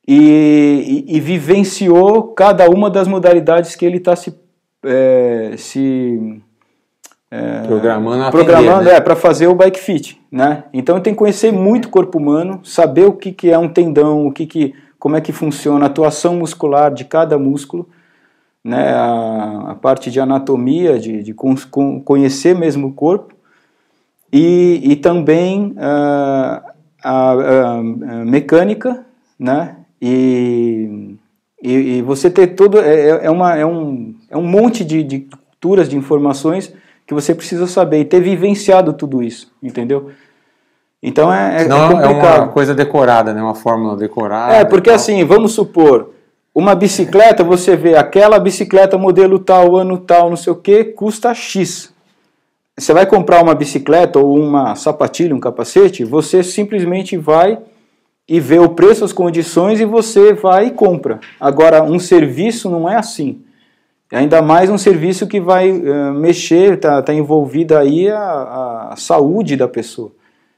e, e, e vivenciou cada uma das modalidades que ele está se, é, se é, programando, programando né? é, para fazer o bike fit, né? Então tem que conhecer muito corpo humano, saber o que, que é um tendão, o que, que como é que funciona a atuação muscular de cada músculo, né, a, a parte de anatomia, de, de con, con, conhecer mesmo o corpo, e, e também uh, a, a, ah, a, mecânica, né, e, e, e, você ter todo, é, é, é, uma, é, um, é um monte de, de culturas, de informações que você precisa saber e ter vivenciado tudo isso, entendeu? Então é, é, Não, é uma coisa decorada, né? Uma fórmula decorada. É, porque assim, vamos supor, uma bicicleta, você vê aquela bicicleta modelo tal, ano tal, não sei o que, custa X. Você vai comprar uma bicicleta ou uma sapatilha, um capacete, você simplesmente vai e vê o preço, as condições e você vai e compra. Agora, um serviço não é assim. É ainda mais um serviço que vai uh, mexer, está tá envolvida aí a, a saúde da pessoa.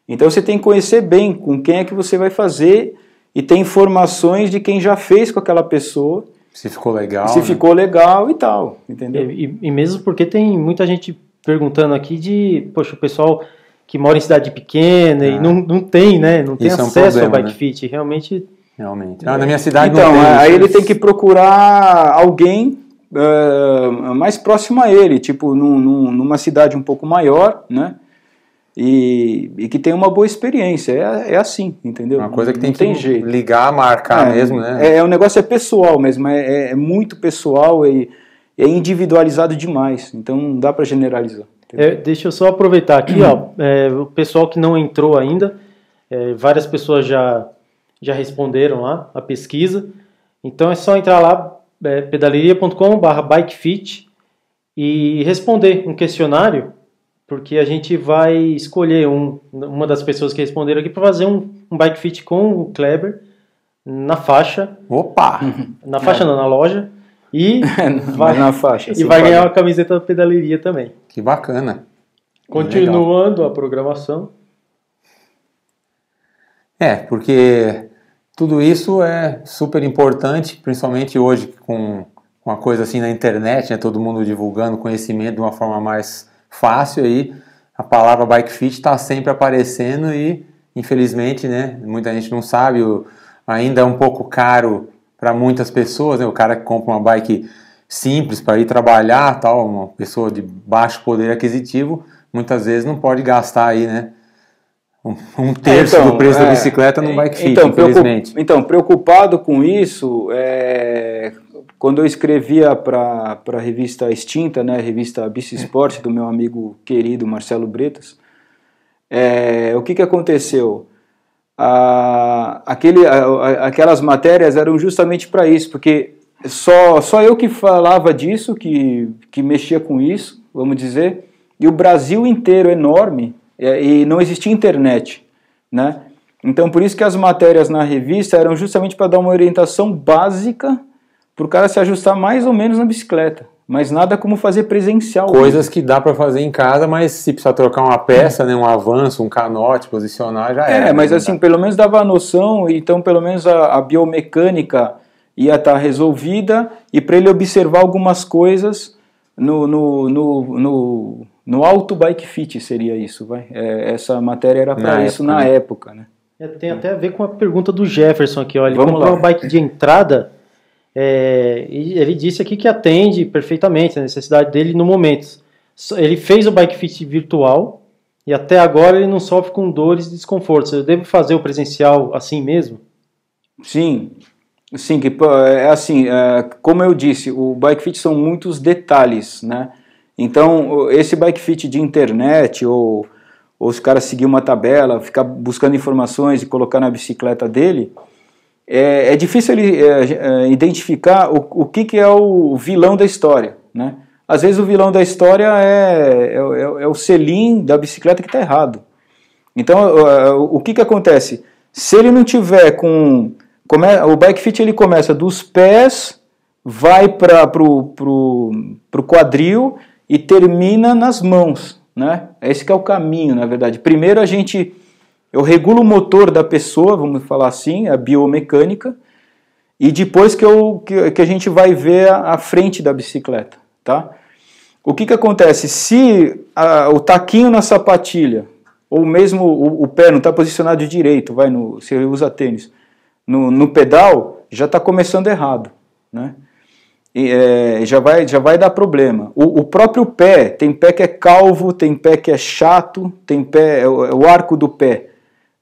Então você tem que conhecer bem com quem é que você vai fazer e ter informações de quem já fez com aquela pessoa. Se ficou legal. Se né? ficou legal e tal, entendeu? E, e, e, mesmo porque tem muita gente perguntando aqui de, poxa, o pessoal que mora em cidade pequena e é. não, não tem, né? Não tem Isso acesso é um problema, ao bike né? fit. Realmente. Realmente. Ah, na minha cidade então, não tem. Então, aí ele tem que procurar alguém Uh, mais próximo a ele, tipo num, num, numa cidade um pouco maior, né? e, e que tem uma boa experiência. É, é assim, entendeu? Uma coisa que tem, tem que jeito. ligar, marcar é, mesmo, né? É, é o um negócio é pessoal mesmo, é, é, é muito pessoal e é individualizado demais. Então não dá para generalizar. É, deixa eu só aproveitar aqui, ó, o pessoal que não entrou ainda, várias pessoas já, já responderam lá a pesquisa. Então é só entrar lá, é, pedaleria.com/bikefit e responder um questionário porque a gente vai escolher um, uma das pessoas que responderam aqui para fazer um, um, bike fit com o Kleber na faixa. Opa! Na faixa não, na loja. E vai, na faixa, e vai ganhar uma camiseta da pedaleria também. Que bacana. Continuando Legal. a programação. É, porque tudo isso é super importante, principalmente hoje com uma coisa assim na internet, né, todo mundo divulgando conhecimento de uma forma mais fácil aí. A palavra bike fit está sempre aparecendo e, infelizmente, né, muita gente não sabe, o, ainda é um pouco caro para muitas pessoas, né, o cara que compra uma bike simples para ir trabalhar, tal, uma pessoa de baixo poder aquisitivo, muitas vezes não pode gastar aí, né, um é, terço então, do preço é, da bicicleta no bike é, fit, então, infelizmente. Preocup, então, preocupado com isso, é, quando eu escrevia para a revista extinta, né, a revista Bici Esporte, do meu amigo querido Marcelo Bretas, é, o que, que aconteceu? Ah, aquele, aquelas matérias eram justamente para isso, porque só, só eu que falava disso, que, que mexia com isso, vamos dizer, e o Brasil inteiro enorme, e, é, e não existia internet, né? Então, por isso que as matérias na revista eram justamente para dar uma orientação básica para o cara se ajustar mais ou menos na bicicleta. Mas nada como fazer presencial. Coisas mesmo. que dá para fazer em casa, mas se precisar trocar uma peça, né, um avanço, um canote, posicionar, já é. É, mas né? assim, pelo menos dava a noção, então pelo menos a, a biomecânica ia estar tá resolvida e para ele observar algumas coisas no, no, no, no, no Auto Bike Fit seria isso, vai? É, essa matéria era para isso época, na né? época, né? É, tem até a ver com a pergunta do Jefferson aqui, olha. Ele Vamos comprou lá. uma bike de entrada é, ele disse aqui que atende perfeitamente a necessidade dele no momento. Ele fez o bike fit virtual e até agora ele não sofre com dores e desconfortos. Eu devo fazer o presencial assim mesmo? Sim, sim, que é assim, é, como eu disse, o bike fit são muitos detalhes, né? Então esse bike fit de internet ou ou os caras seguir uma tabela, ficar buscando informações e colocar na bicicleta dele, é, é difícil ele é, é, identificar o, o que, que é o vilão da história, né? Às vezes o vilão da história é, é, é, é o selim da bicicleta que está errado. Então, o que, que acontece? Se ele não tiver com... Come, o bike fit ele começa dos pés, vai para pro, pro, pro quadril e termina nas mãos, né? Esse é o caminho, na verdade. Primeiro a gente eu regulo o motor da pessoa, vamos falar assim, a biomecânica, e depois que, eu, que, que a gente vai ver a, a, frente da bicicleta, tá? O que, que acontece? Se a, o taquinho na sapatilha, ou mesmo o, o pé não está posicionado direito, vai no, se usa tênis, no, no pedal, já está começando errado, né? E, é, já, vai, já vai dar problema. O, o, próprio pé, tem pé que é calvo, tem pé que é chato, tem pé, é o, é o arco do pé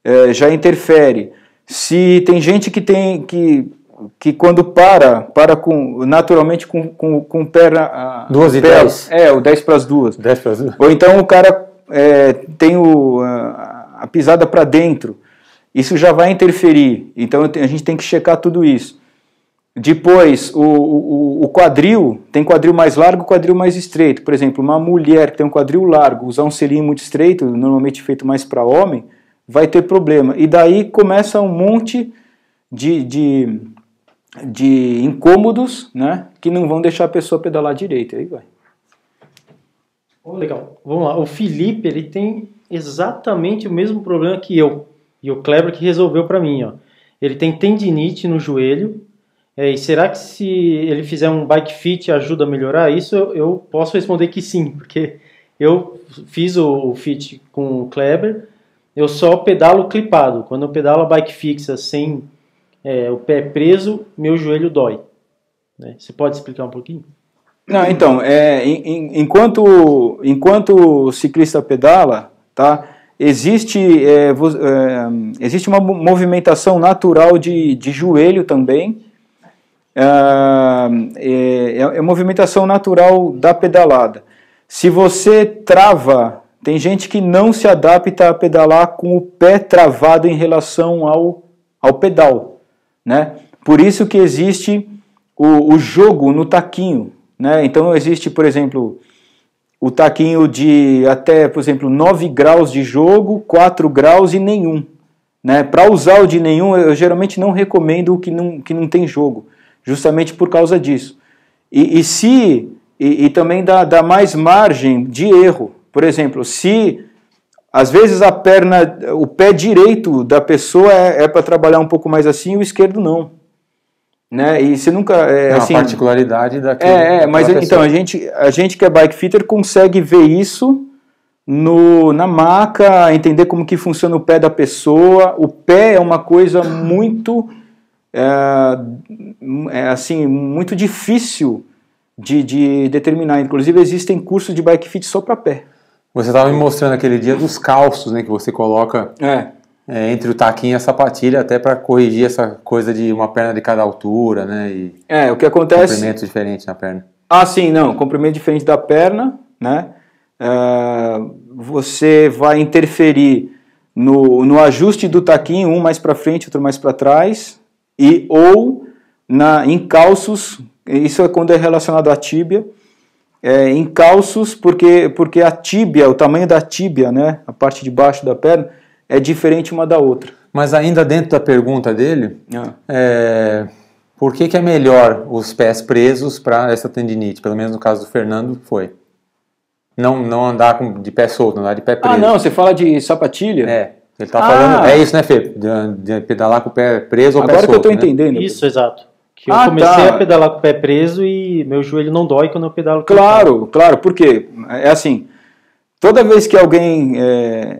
é, já interfere. Se tem gente que tem que que quando para, para com, naturalmente com, com, com perna. Duas e dez. É, o 10 para as duas. dez para as duas. Ou então o cara é, tem o, a, a pisada para dentro. Isso já vai interferir. Então a gente tem que checar tudo isso. Depois, o, o, o, quadril, tem quadril mais largo, quadril mais estreito. Por exemplo, uma mulher que tem um quadril largo, usar um selinho muito estreito, normalmente feito mais para homem, vai ter problema. E daí começa um monte de, de, de incômodos, né? Que não vão deixar a pessoa pedalar direito. Aí vai. Oh, legal. Vamos lá. O Felipe, ele tem exatamente o mesmo problema que eu. E o Kleber que resolveu para mim, ó. Ele tem tendinite no joelho. É, e será que se ele fizer um bike fit ajuda a melhorar isso? Eu, eu posso responder que sim, porque eu fiz o, o fit com o Kleber eu só pedalo clipado. Quando eu pedalo a bike fixa sem é, o pé preso, meu joelho dói. Né? Você pode explicar um pouquinho? Não, então, é, em, enquanto, enquanto o ciclista pedala, tá, existe, é, é existe uma movimentação natural de, de joelho também. Ah, é, é, é movimentação natural da pedalada. Se você trava tem gente que não se adapta a pedalar com o pé travado em relação ao, ao pedal. Né? Por isso que existe o, o jogo no taquinho. Né? Então existe, por exemplo, o taquinho de até, por exemplo, 9 graus de jogo, 4 graus e nenhum. Né? Para usar o de nenhum, eu geralmente não recomendo o que não, que não tem jogo, justamente por causa disso. E, e se e, e também dá, dá mais margem de erro. Por exemplo, se às vezes a perna, o pé direito da pessoa é, é para trabalhar um pouco mais assim, o esquerdo não. Né? E você nunca é, é assim, particularidade daquele É, é mas então, pessoa. então a gente, a gente que é bike fitter consegue ver isso no, na maca, entender como que funciona o pé da pessoa. O pé é uma coisa muito é, é assim, muito difícil de, de determinar. Inclusive existem cursos de bike fit só para pé. Você estava me mostrando aquele dia dos calços, né? Que você coloca é. É, entre o taquinho e a sapatilha, até para corrigir essa coisa de uma perna de cada altura, né? E é, o que acontece. Comprimento diferente na perna. Ah, sim, não. Comprimento diferente da perna, né? É, você vai interferir no, no ajuste do taquinho, um mais para frente, outro mais para trás, e ou na, em calços, isso é quando é relacionado à tíbia é, em calços, porque, porque a tíbia, o tamanho da tíbia, né, a parte de baixo da perna, é diferente uma da outra. Mas ainda dentro da pergunta dele, ah. é, por que, que é melhor os pés presos para essa tendinite? Pelo menos no caso do Fernando, foi. Não, não andar com, de pé solto, andar de pé ah, preso. Ah, não, você fala de sapatilha? É. Ele tá ah. falando. É isso, né, Fê? De, de pedalar com o pé preso ou Agora pé solto. Agora que eu estou né? entendendo. Isso, exato. Que ah, eu comecei tá. a pedalar com o pé preso e meu joelho não dói quando eu pedalo com Claro, o pé. claro, porque é assim, toda vez que alguém é,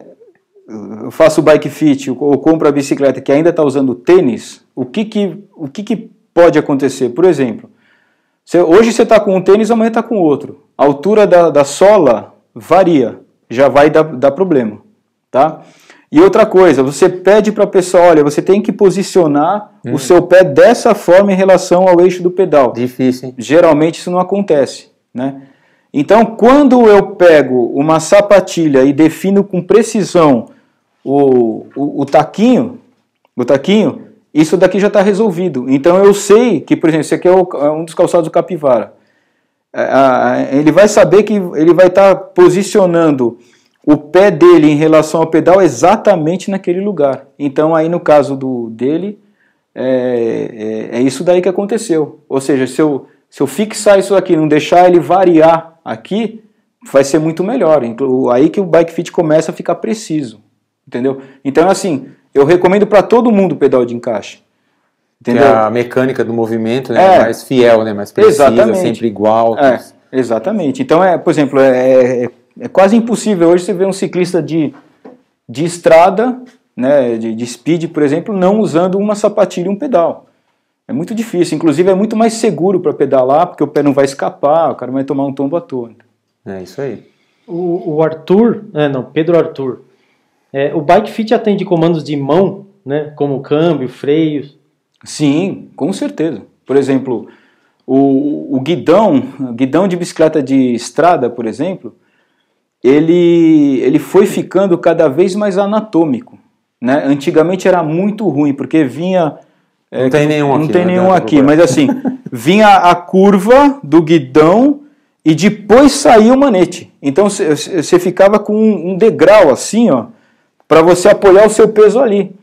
faça o bike fit ou compra a bicicleta que ainda está usando tênis, o que que, o que que pode acontecer? Por exemplo, você, hoje você está com um tênis, amanhã está com outro. A altura da, da sola varia, já vai dar, dar problema, tá? E outra coisa, você pede para a pessoa, olha, você tem que posicionar hum. o seu pé dessa forma em relação ao eixo do pedal. Difícil. Hein? Geralmente isso não acontece, né? Então, quando eu pego uma sapatilha e defino com precisão o, o, o taquinho, o taquinho, isso daqui já está resolvido. Então eu sei que, por exemplo, esse aqui é, o, é um dos calçados do capivara. É, a, ele vai saber que ele vai estar tá posicionando o pé dele em relação ao pedal é exatamente naquele lugar. Então, aí no caso do dele, é, é, é isso daí que aconteceu. Ou seja, se eu, se eu fixar isso aqui, não deixar ele variar aqui, vai ser muito melhor. Aí que o bike fit começa a ficar preciso, entendeu? Então, assim, eu recomendo para todo mundo o pedal de encaixe. Entendeu? Que é a mecânica do movimento né, é, é mais fiel, né, mais precisa, exatamente. sempre igual. É, exatamente. Então, é, por exemplo, é, é, é quase impossível hoje você ver um ciclista de, de estrada, né, de, de speed, por exemplo, não usando uma sapatilha e um pedal. É muito difícil, inclusive é muito mais seguro para pedalar, porque o pé não vai escapar, o cara vai tomar um tombo à toa. É isso aí. O, o Arthur, é, não, Pedro Arthur, é, o Bike Fit atende comandos de mão, né, como câmbio, freios? Sim, com certeza. Por exemplo, o, o guidão, guidão de bicicleta de estrada, por exemplo, ele, ele foi ficando cada vez mais anatômico. Né? Antigamente era muito ruim, porque vinha. É, não tem nenhum não aqui. Tem né? nenhum aqui mas assim, vinha a curva do guidão e depois saía o manete. Então você ficava com um degrau assim, ó, para você apoiar o seu peso ali.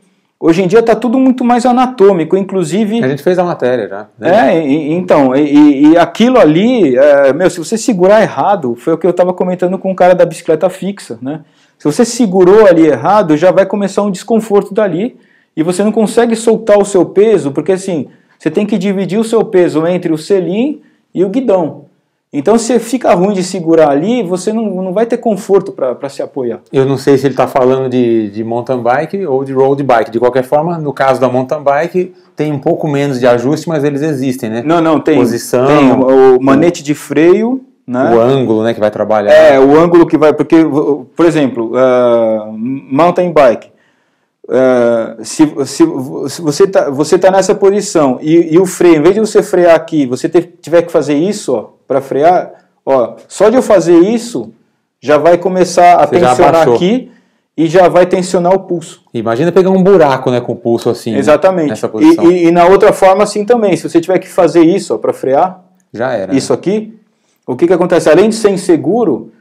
Hoje em dia está tudo muito mais anatômico, inclusive. A gente fez a matéria já. Né? É, e, então, e, e, aquilo ali, é, meu, se você segurar errado, foi o que eu estava comentando com o cara da bicicleta fixa, né? Se você segurou ali errado, já vai começar um desconforto dali e você não consegue soltar o seu peso, porque assim, você tem que dividir o seu peso entre o selim e o guidão. Então, se fica ruim de segurar ali, você não, não vai ter conforto para se apoiar. Eu não sei se ele está falando de, de mountain bike ou de road bike. De qualquer forma, no caso da mountain bike, tem um pouco menos de ajuste, mas eles existem, né? Não, não, tem. Posição. Tem o, o manete de freio. Né? O ângulo né, que vai trabalhar. É, o ângulo que vai. Porque, por exemplo, uh, mountain bike. Ah, se, se, se, você está você tá nessa posição e, e, o freio, em vez de você frear aqui, você tiver que fazer isso para frear, ó, só de eu fazer isso, já vai começar a você tensionar aqui e já vai tensionar o pulso. Imagina pegar um buraco né, com o pulso assim. Exatamente. E, e, e, na outra forma assim também, se você tiver que fazer isso para frear, já era. Né? Isso né? aqui, o que, que acontece? Além de ser inseguro,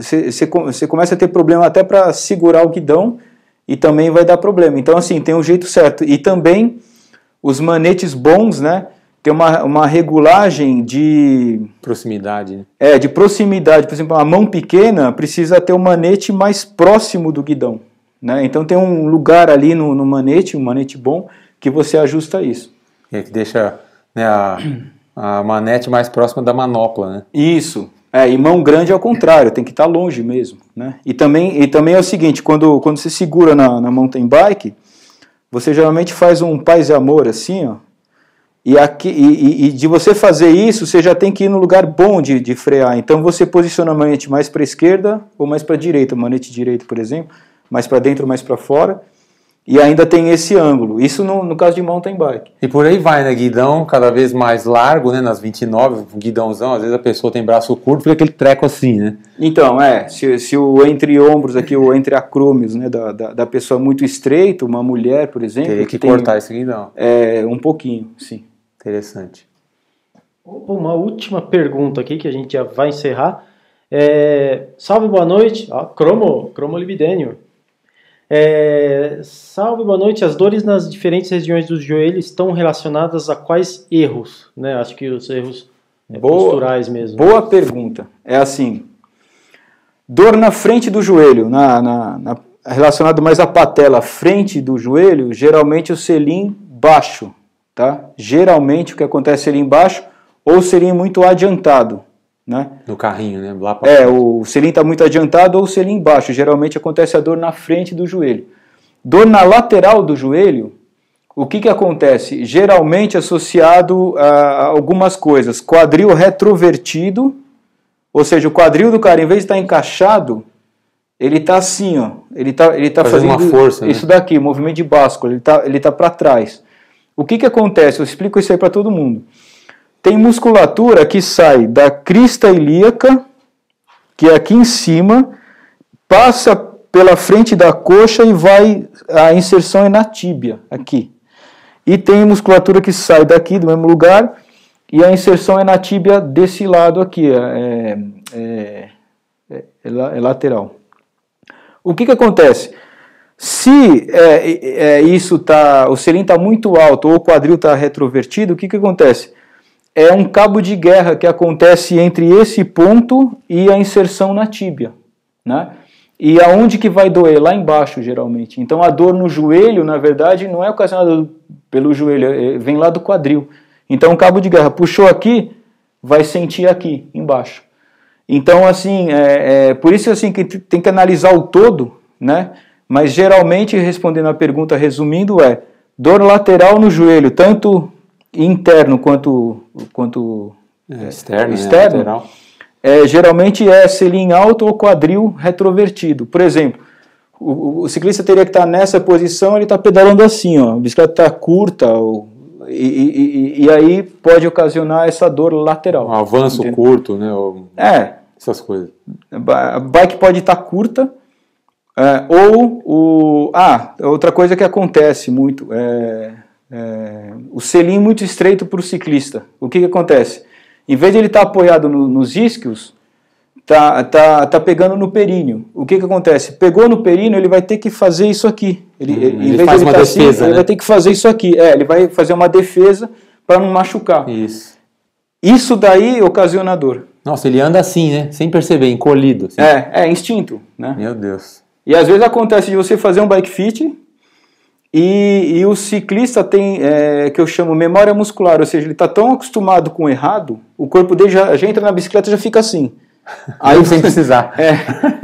você é, é, começa a ter problema até para segurar o guidão e também vai dar problema. Então, assim, tem um jeito certo. E também os manetes bons, né? Tem uma, uma regulagem de. Proximidade. Né? É, de proximidade. Por exemplo, a mão pequena precisa ter o um manete mais próximo do guidão. Né? Então tem um lugar ali no, no manete, um manete bom, que você ajusta isso. É, que deixa né, a, a manete mais próxima da manopla, né? Isso, é, e mão grande é o contrário, tem que estar tá longe mesmo. Né? E, também, e também é o seguinte, quando, quando você segura na, na mountain bike, você geralmente faz um paz e amor assim, ó, e, aqui, e, e, de você fazer isso, você já tem que ir no lugar bom de, de frear. Então você posiciona a manete mais para a esquerda ou mais para a direita. Manete direito, por exemplo, mais para dentro, ou mais para fora. E ainda tem esse ângulo. Isso no, no caso de mountain bike. E por aí vai, né? Guidão cada vez mais largo, né? Nas 29, guidãozão. Às vezes a pessoa tem braço curto, fica aquele treco assim, né? Então, é. Se, se o entre-ombros aqui, o entre-acrumes, né? Da, da, da, pessoa muito estreito, uma mulher, por exemplo. Teria que, tem, cortar esse guidão. É, um pouquinho, sim. Interessante. Uma última pergunta aqui, que a gente já vai encerrar. É, salve, boa noite. Ah, cromo, Cromo Libidênio. É, salve, boa noite. As dores nas diferentes regiões do joelho estão relacionadas a quais erros? Né? Acho que os erros é, boa, posturais mesmo. Boa pergunta. É assim, dor na frente do joelho, na, na, na, relacionado mais à patela, frente do joelho, geralmente o selim baixo, tá? Geralmente o que acontece ali é embaixo ou selim muito adiantado. Né? No carrinho, né? Lá É, o selim está muito adiantado ou o selim embaixo. Geralmente acontece a dor na frente do joelho. Dor na lateral do joelho, o que, que acontece? Geralmente associado a algumas coisas. Quadril retrovertido, ou seja, o quadril do cara, em vez de estar tá encaixado, ele está assim, ó. Ele está ele tá fazendo, fazendo força, né? isso né? daqui, movimento de báscula. Ele está ele tá, tá para trás. O que, que acontece? Eu explico isso aí para todo mundo. Tem musculatura que sai da crista ilíaca, que é aqui em cima, passa pela frente da coxa e vai a inserção é na tíbia, aqui. E tem musculatura que sai daqui do mesmo lugar e a inserção é na tíbia desse lado aqui, é, é, é, é lateral. O que, que acontece? Se é, é, isso tá, o selim está muito alto ou o quadril está retrovertido, o que, que acontece? é um cabo de guerra que acontece entre esse ponto e a inserção na tíbia, né? E aonde que vai doer? Lá embaixo, geralmente. Então a dor no joelho, na verdade, não é ocasionada pelo joelho, é, vem lá do quadril. Então o é cabo de guerra puxou aqui, vai sentir aqui, embaixo. Então, assim, é, é, por isso assim que tem que analisar o todo, né? Mas geralmente, respondendo a pergunta, resumindo, é dor lateral no joelho, tanto interno quanto, quanto é, externo, é, externo né? é, geralmente é selim alto ou quadril retrovertido. Por exemplo, o, o ciclista teria que estar tá nessa posição, ele está pedalando assim, ó, a bicicleta está curta, ou, e, e, e, aí pode ocasionar essa dor lateral. Um avanço entendeu? curto, né? Ou... É. Essas coisas. A bike pode estar tá curta, é, ou o. Ah, outra coisa que acontece muito é é, o selim é muito estreito para o ciclista. O que, que acontece? Em vez de ele estar tá apoiado no, nos isquios, tá, tá, tá pegando no períneo. O que, que acontece? Pegou no períneo, ele vai ter que fazer isso aqui. Ele, hum, ele faz de ele uma tá assim, defesa, assim, né? ele vai ter que fazer isso aqui. É, ele vai fazer uma defesa para não machucar. Isso. Isso daí é ocasiona dor. Nossa, ele anda assim, né? Sem perceber, encolhido. Assim. É, é instinto, né? Meu Deus. E às vezes acontece de você fazer um bike fit, e, e, o ciclista tem é, que eu chamo memória muscular, ou seja, ele está tão acostumado com o errado, o corpo dele já, já entra na bicicleta já fica assim. Aí sem precisar. É,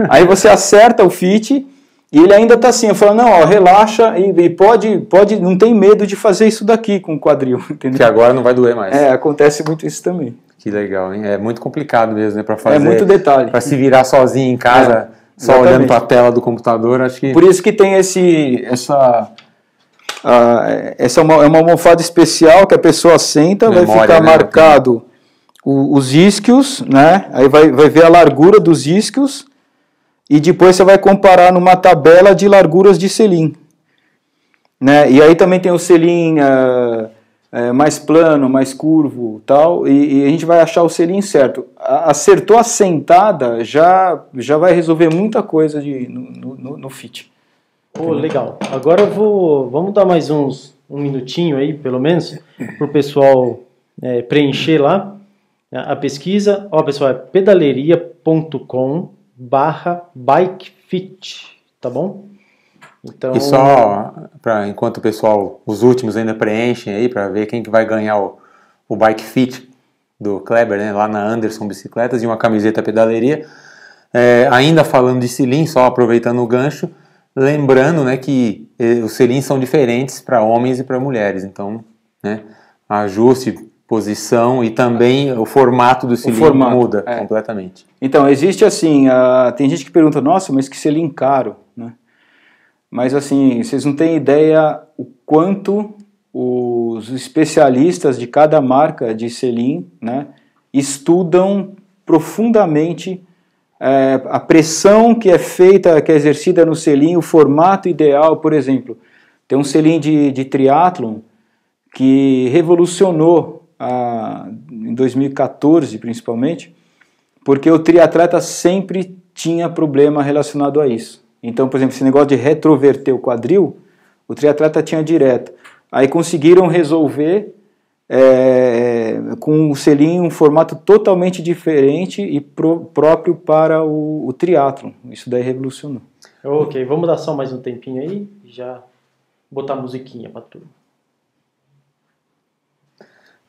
aí você acerta o fit e ele ainda está assim. Eu falo, não, ó, relaxa e, e, pode, pode, não tem medo de fazer isso daqui com o quadril, entendeu? Que agora não vai doer mais. É, acontece muito isso também. Que legal, hein? É muito complicado mesmo, né, para fazer. É muito detalhe. Para se virar sozinho em casa, é, só olhando para a tela do computador, acho que. Por isso que tem esse, essa ah, essa é uma, é uma almofada especial que a pessoa senta, Memória, vai ficar né, marcado o, os isquios, né? Aí vai, vai ver a largura dos isquios e depois você vai comparar numa tabela de larguras de selim. Né? E aí também tem o selim ah, é, mais plano, mais curvo tal, e, e, a gente vai achar o selim certo. A, acertou a sentada, já, já vai resolver muita coisa de, no, no, no fit. Pô, legal. Agora eu vou. Vamos dar mais uns um minutinho aí, pelo menos, para o pessoal é, preencher lá né, a pesquisa. Ó, pessoal, é pedaleria.com barra bikefit, tá bom? Então... E só, para enquanto o pessoal, os últimos ainda preenchem aí para ver quem que vai ganhar o, o Bike Fit do Kleber, né, lá na Anderson Bicicletas e uma camiseta pedaleria. É, ainda falando de Silim, só aproveitando o gancho, Lembrando né, que eh, os selins são diferentes para homens e para mulheres, então né, ajuste posição e também o formato do selim formato, muda é. completamente. Então, existe assim, a, tem gente que pergunta, nossa, mas que selim caro, né? Mas assim, vocês não têm ideia o quanto os especialistas de cada marca de selim né, estudam profundamente é, a pressão que é feita, que é exercida no selim, o formato ideal, por exemplo. Tem um selim de, de triatlon que revolucionou a, em 2014, principalmente, porque o triatleta sempre tinha problema relacionado a isso. Então, por exemplo, esse negócio de retroverter o quadril, o triatleta tinha direto. Aí conseguiram resolver é, é, com um selinho, um formato totalmente diferente e pro, próprio para o, o triatlon. Isso daí revolucionou. Ok, vamos dar só mais um tempinho aí e já botar musiquinha para tudo.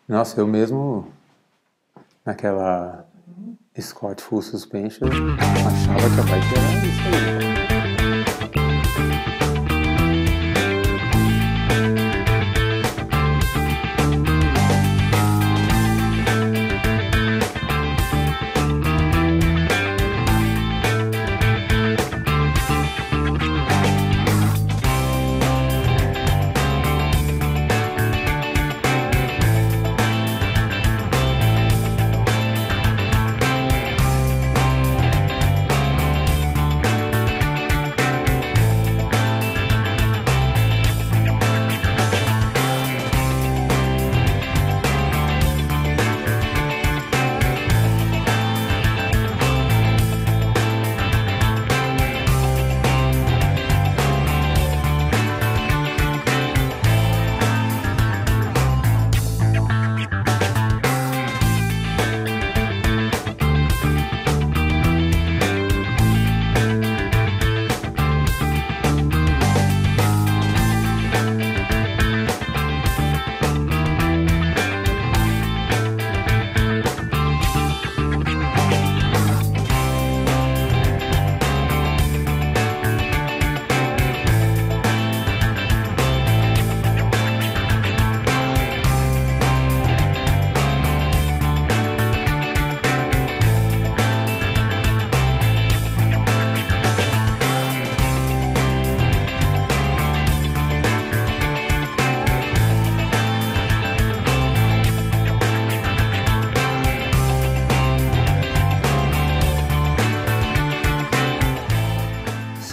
Nossa, eu mesmo naquela Scott Full Suspension achava que a bike era isso aí.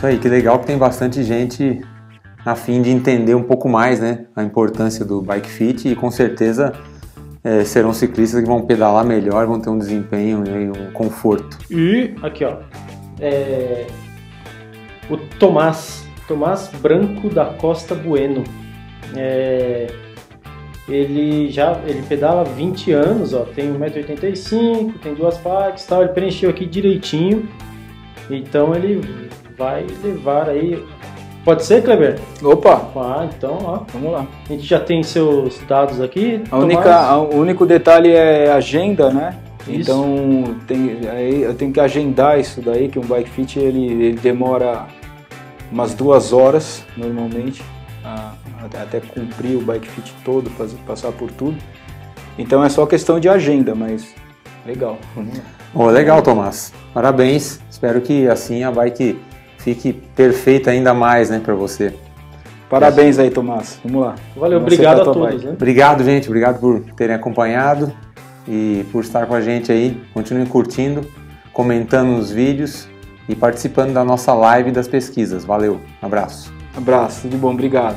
aí, que legal que tem bastante gente a fim de entender um pouco mais né, a importância do bike fit e com certeza é, serão ciclistas que vão pedalar melhor, vão ter um desempenho e um conforto. E aqui ó, é, o Tomás, Tomás Branco da Costa Bueno, é, ele já ele pedala 20 anos, ó, tem 1,85m, tem duas partes, tal, ele preencheu aqui direitinho, então ele vai levar aí. Pode ser, Kleber? Opa! Ah, então, ó. Vamos lá. A gente já tem seus dados aqui. A única, o único detalhe é agenda, né? Isso. Então tem, aí eu tenho que agendar isso daí, que um bike fit ele, ele demora umas duas horas normalmente, a, até cumprir o bike fit todo, fazer, passar por tudo. Então é só questão de agenda, mas legal. Oh, legal, Tomás. Parabéns. Espero que assim a bike fique perfeita ainda mais né, para você. Parabéns aí, Tomás. Vamos lá. Valeu, obrigado a todos. Né? Obrigado, gente. Obrigado por terem acompanhado e por estar com a gente aí. Continuem curtindo, comentando nos vídeos e participando da nossa live das pesquisas. Valeu, um abraço. Abraço, tudo de bom, obrigado.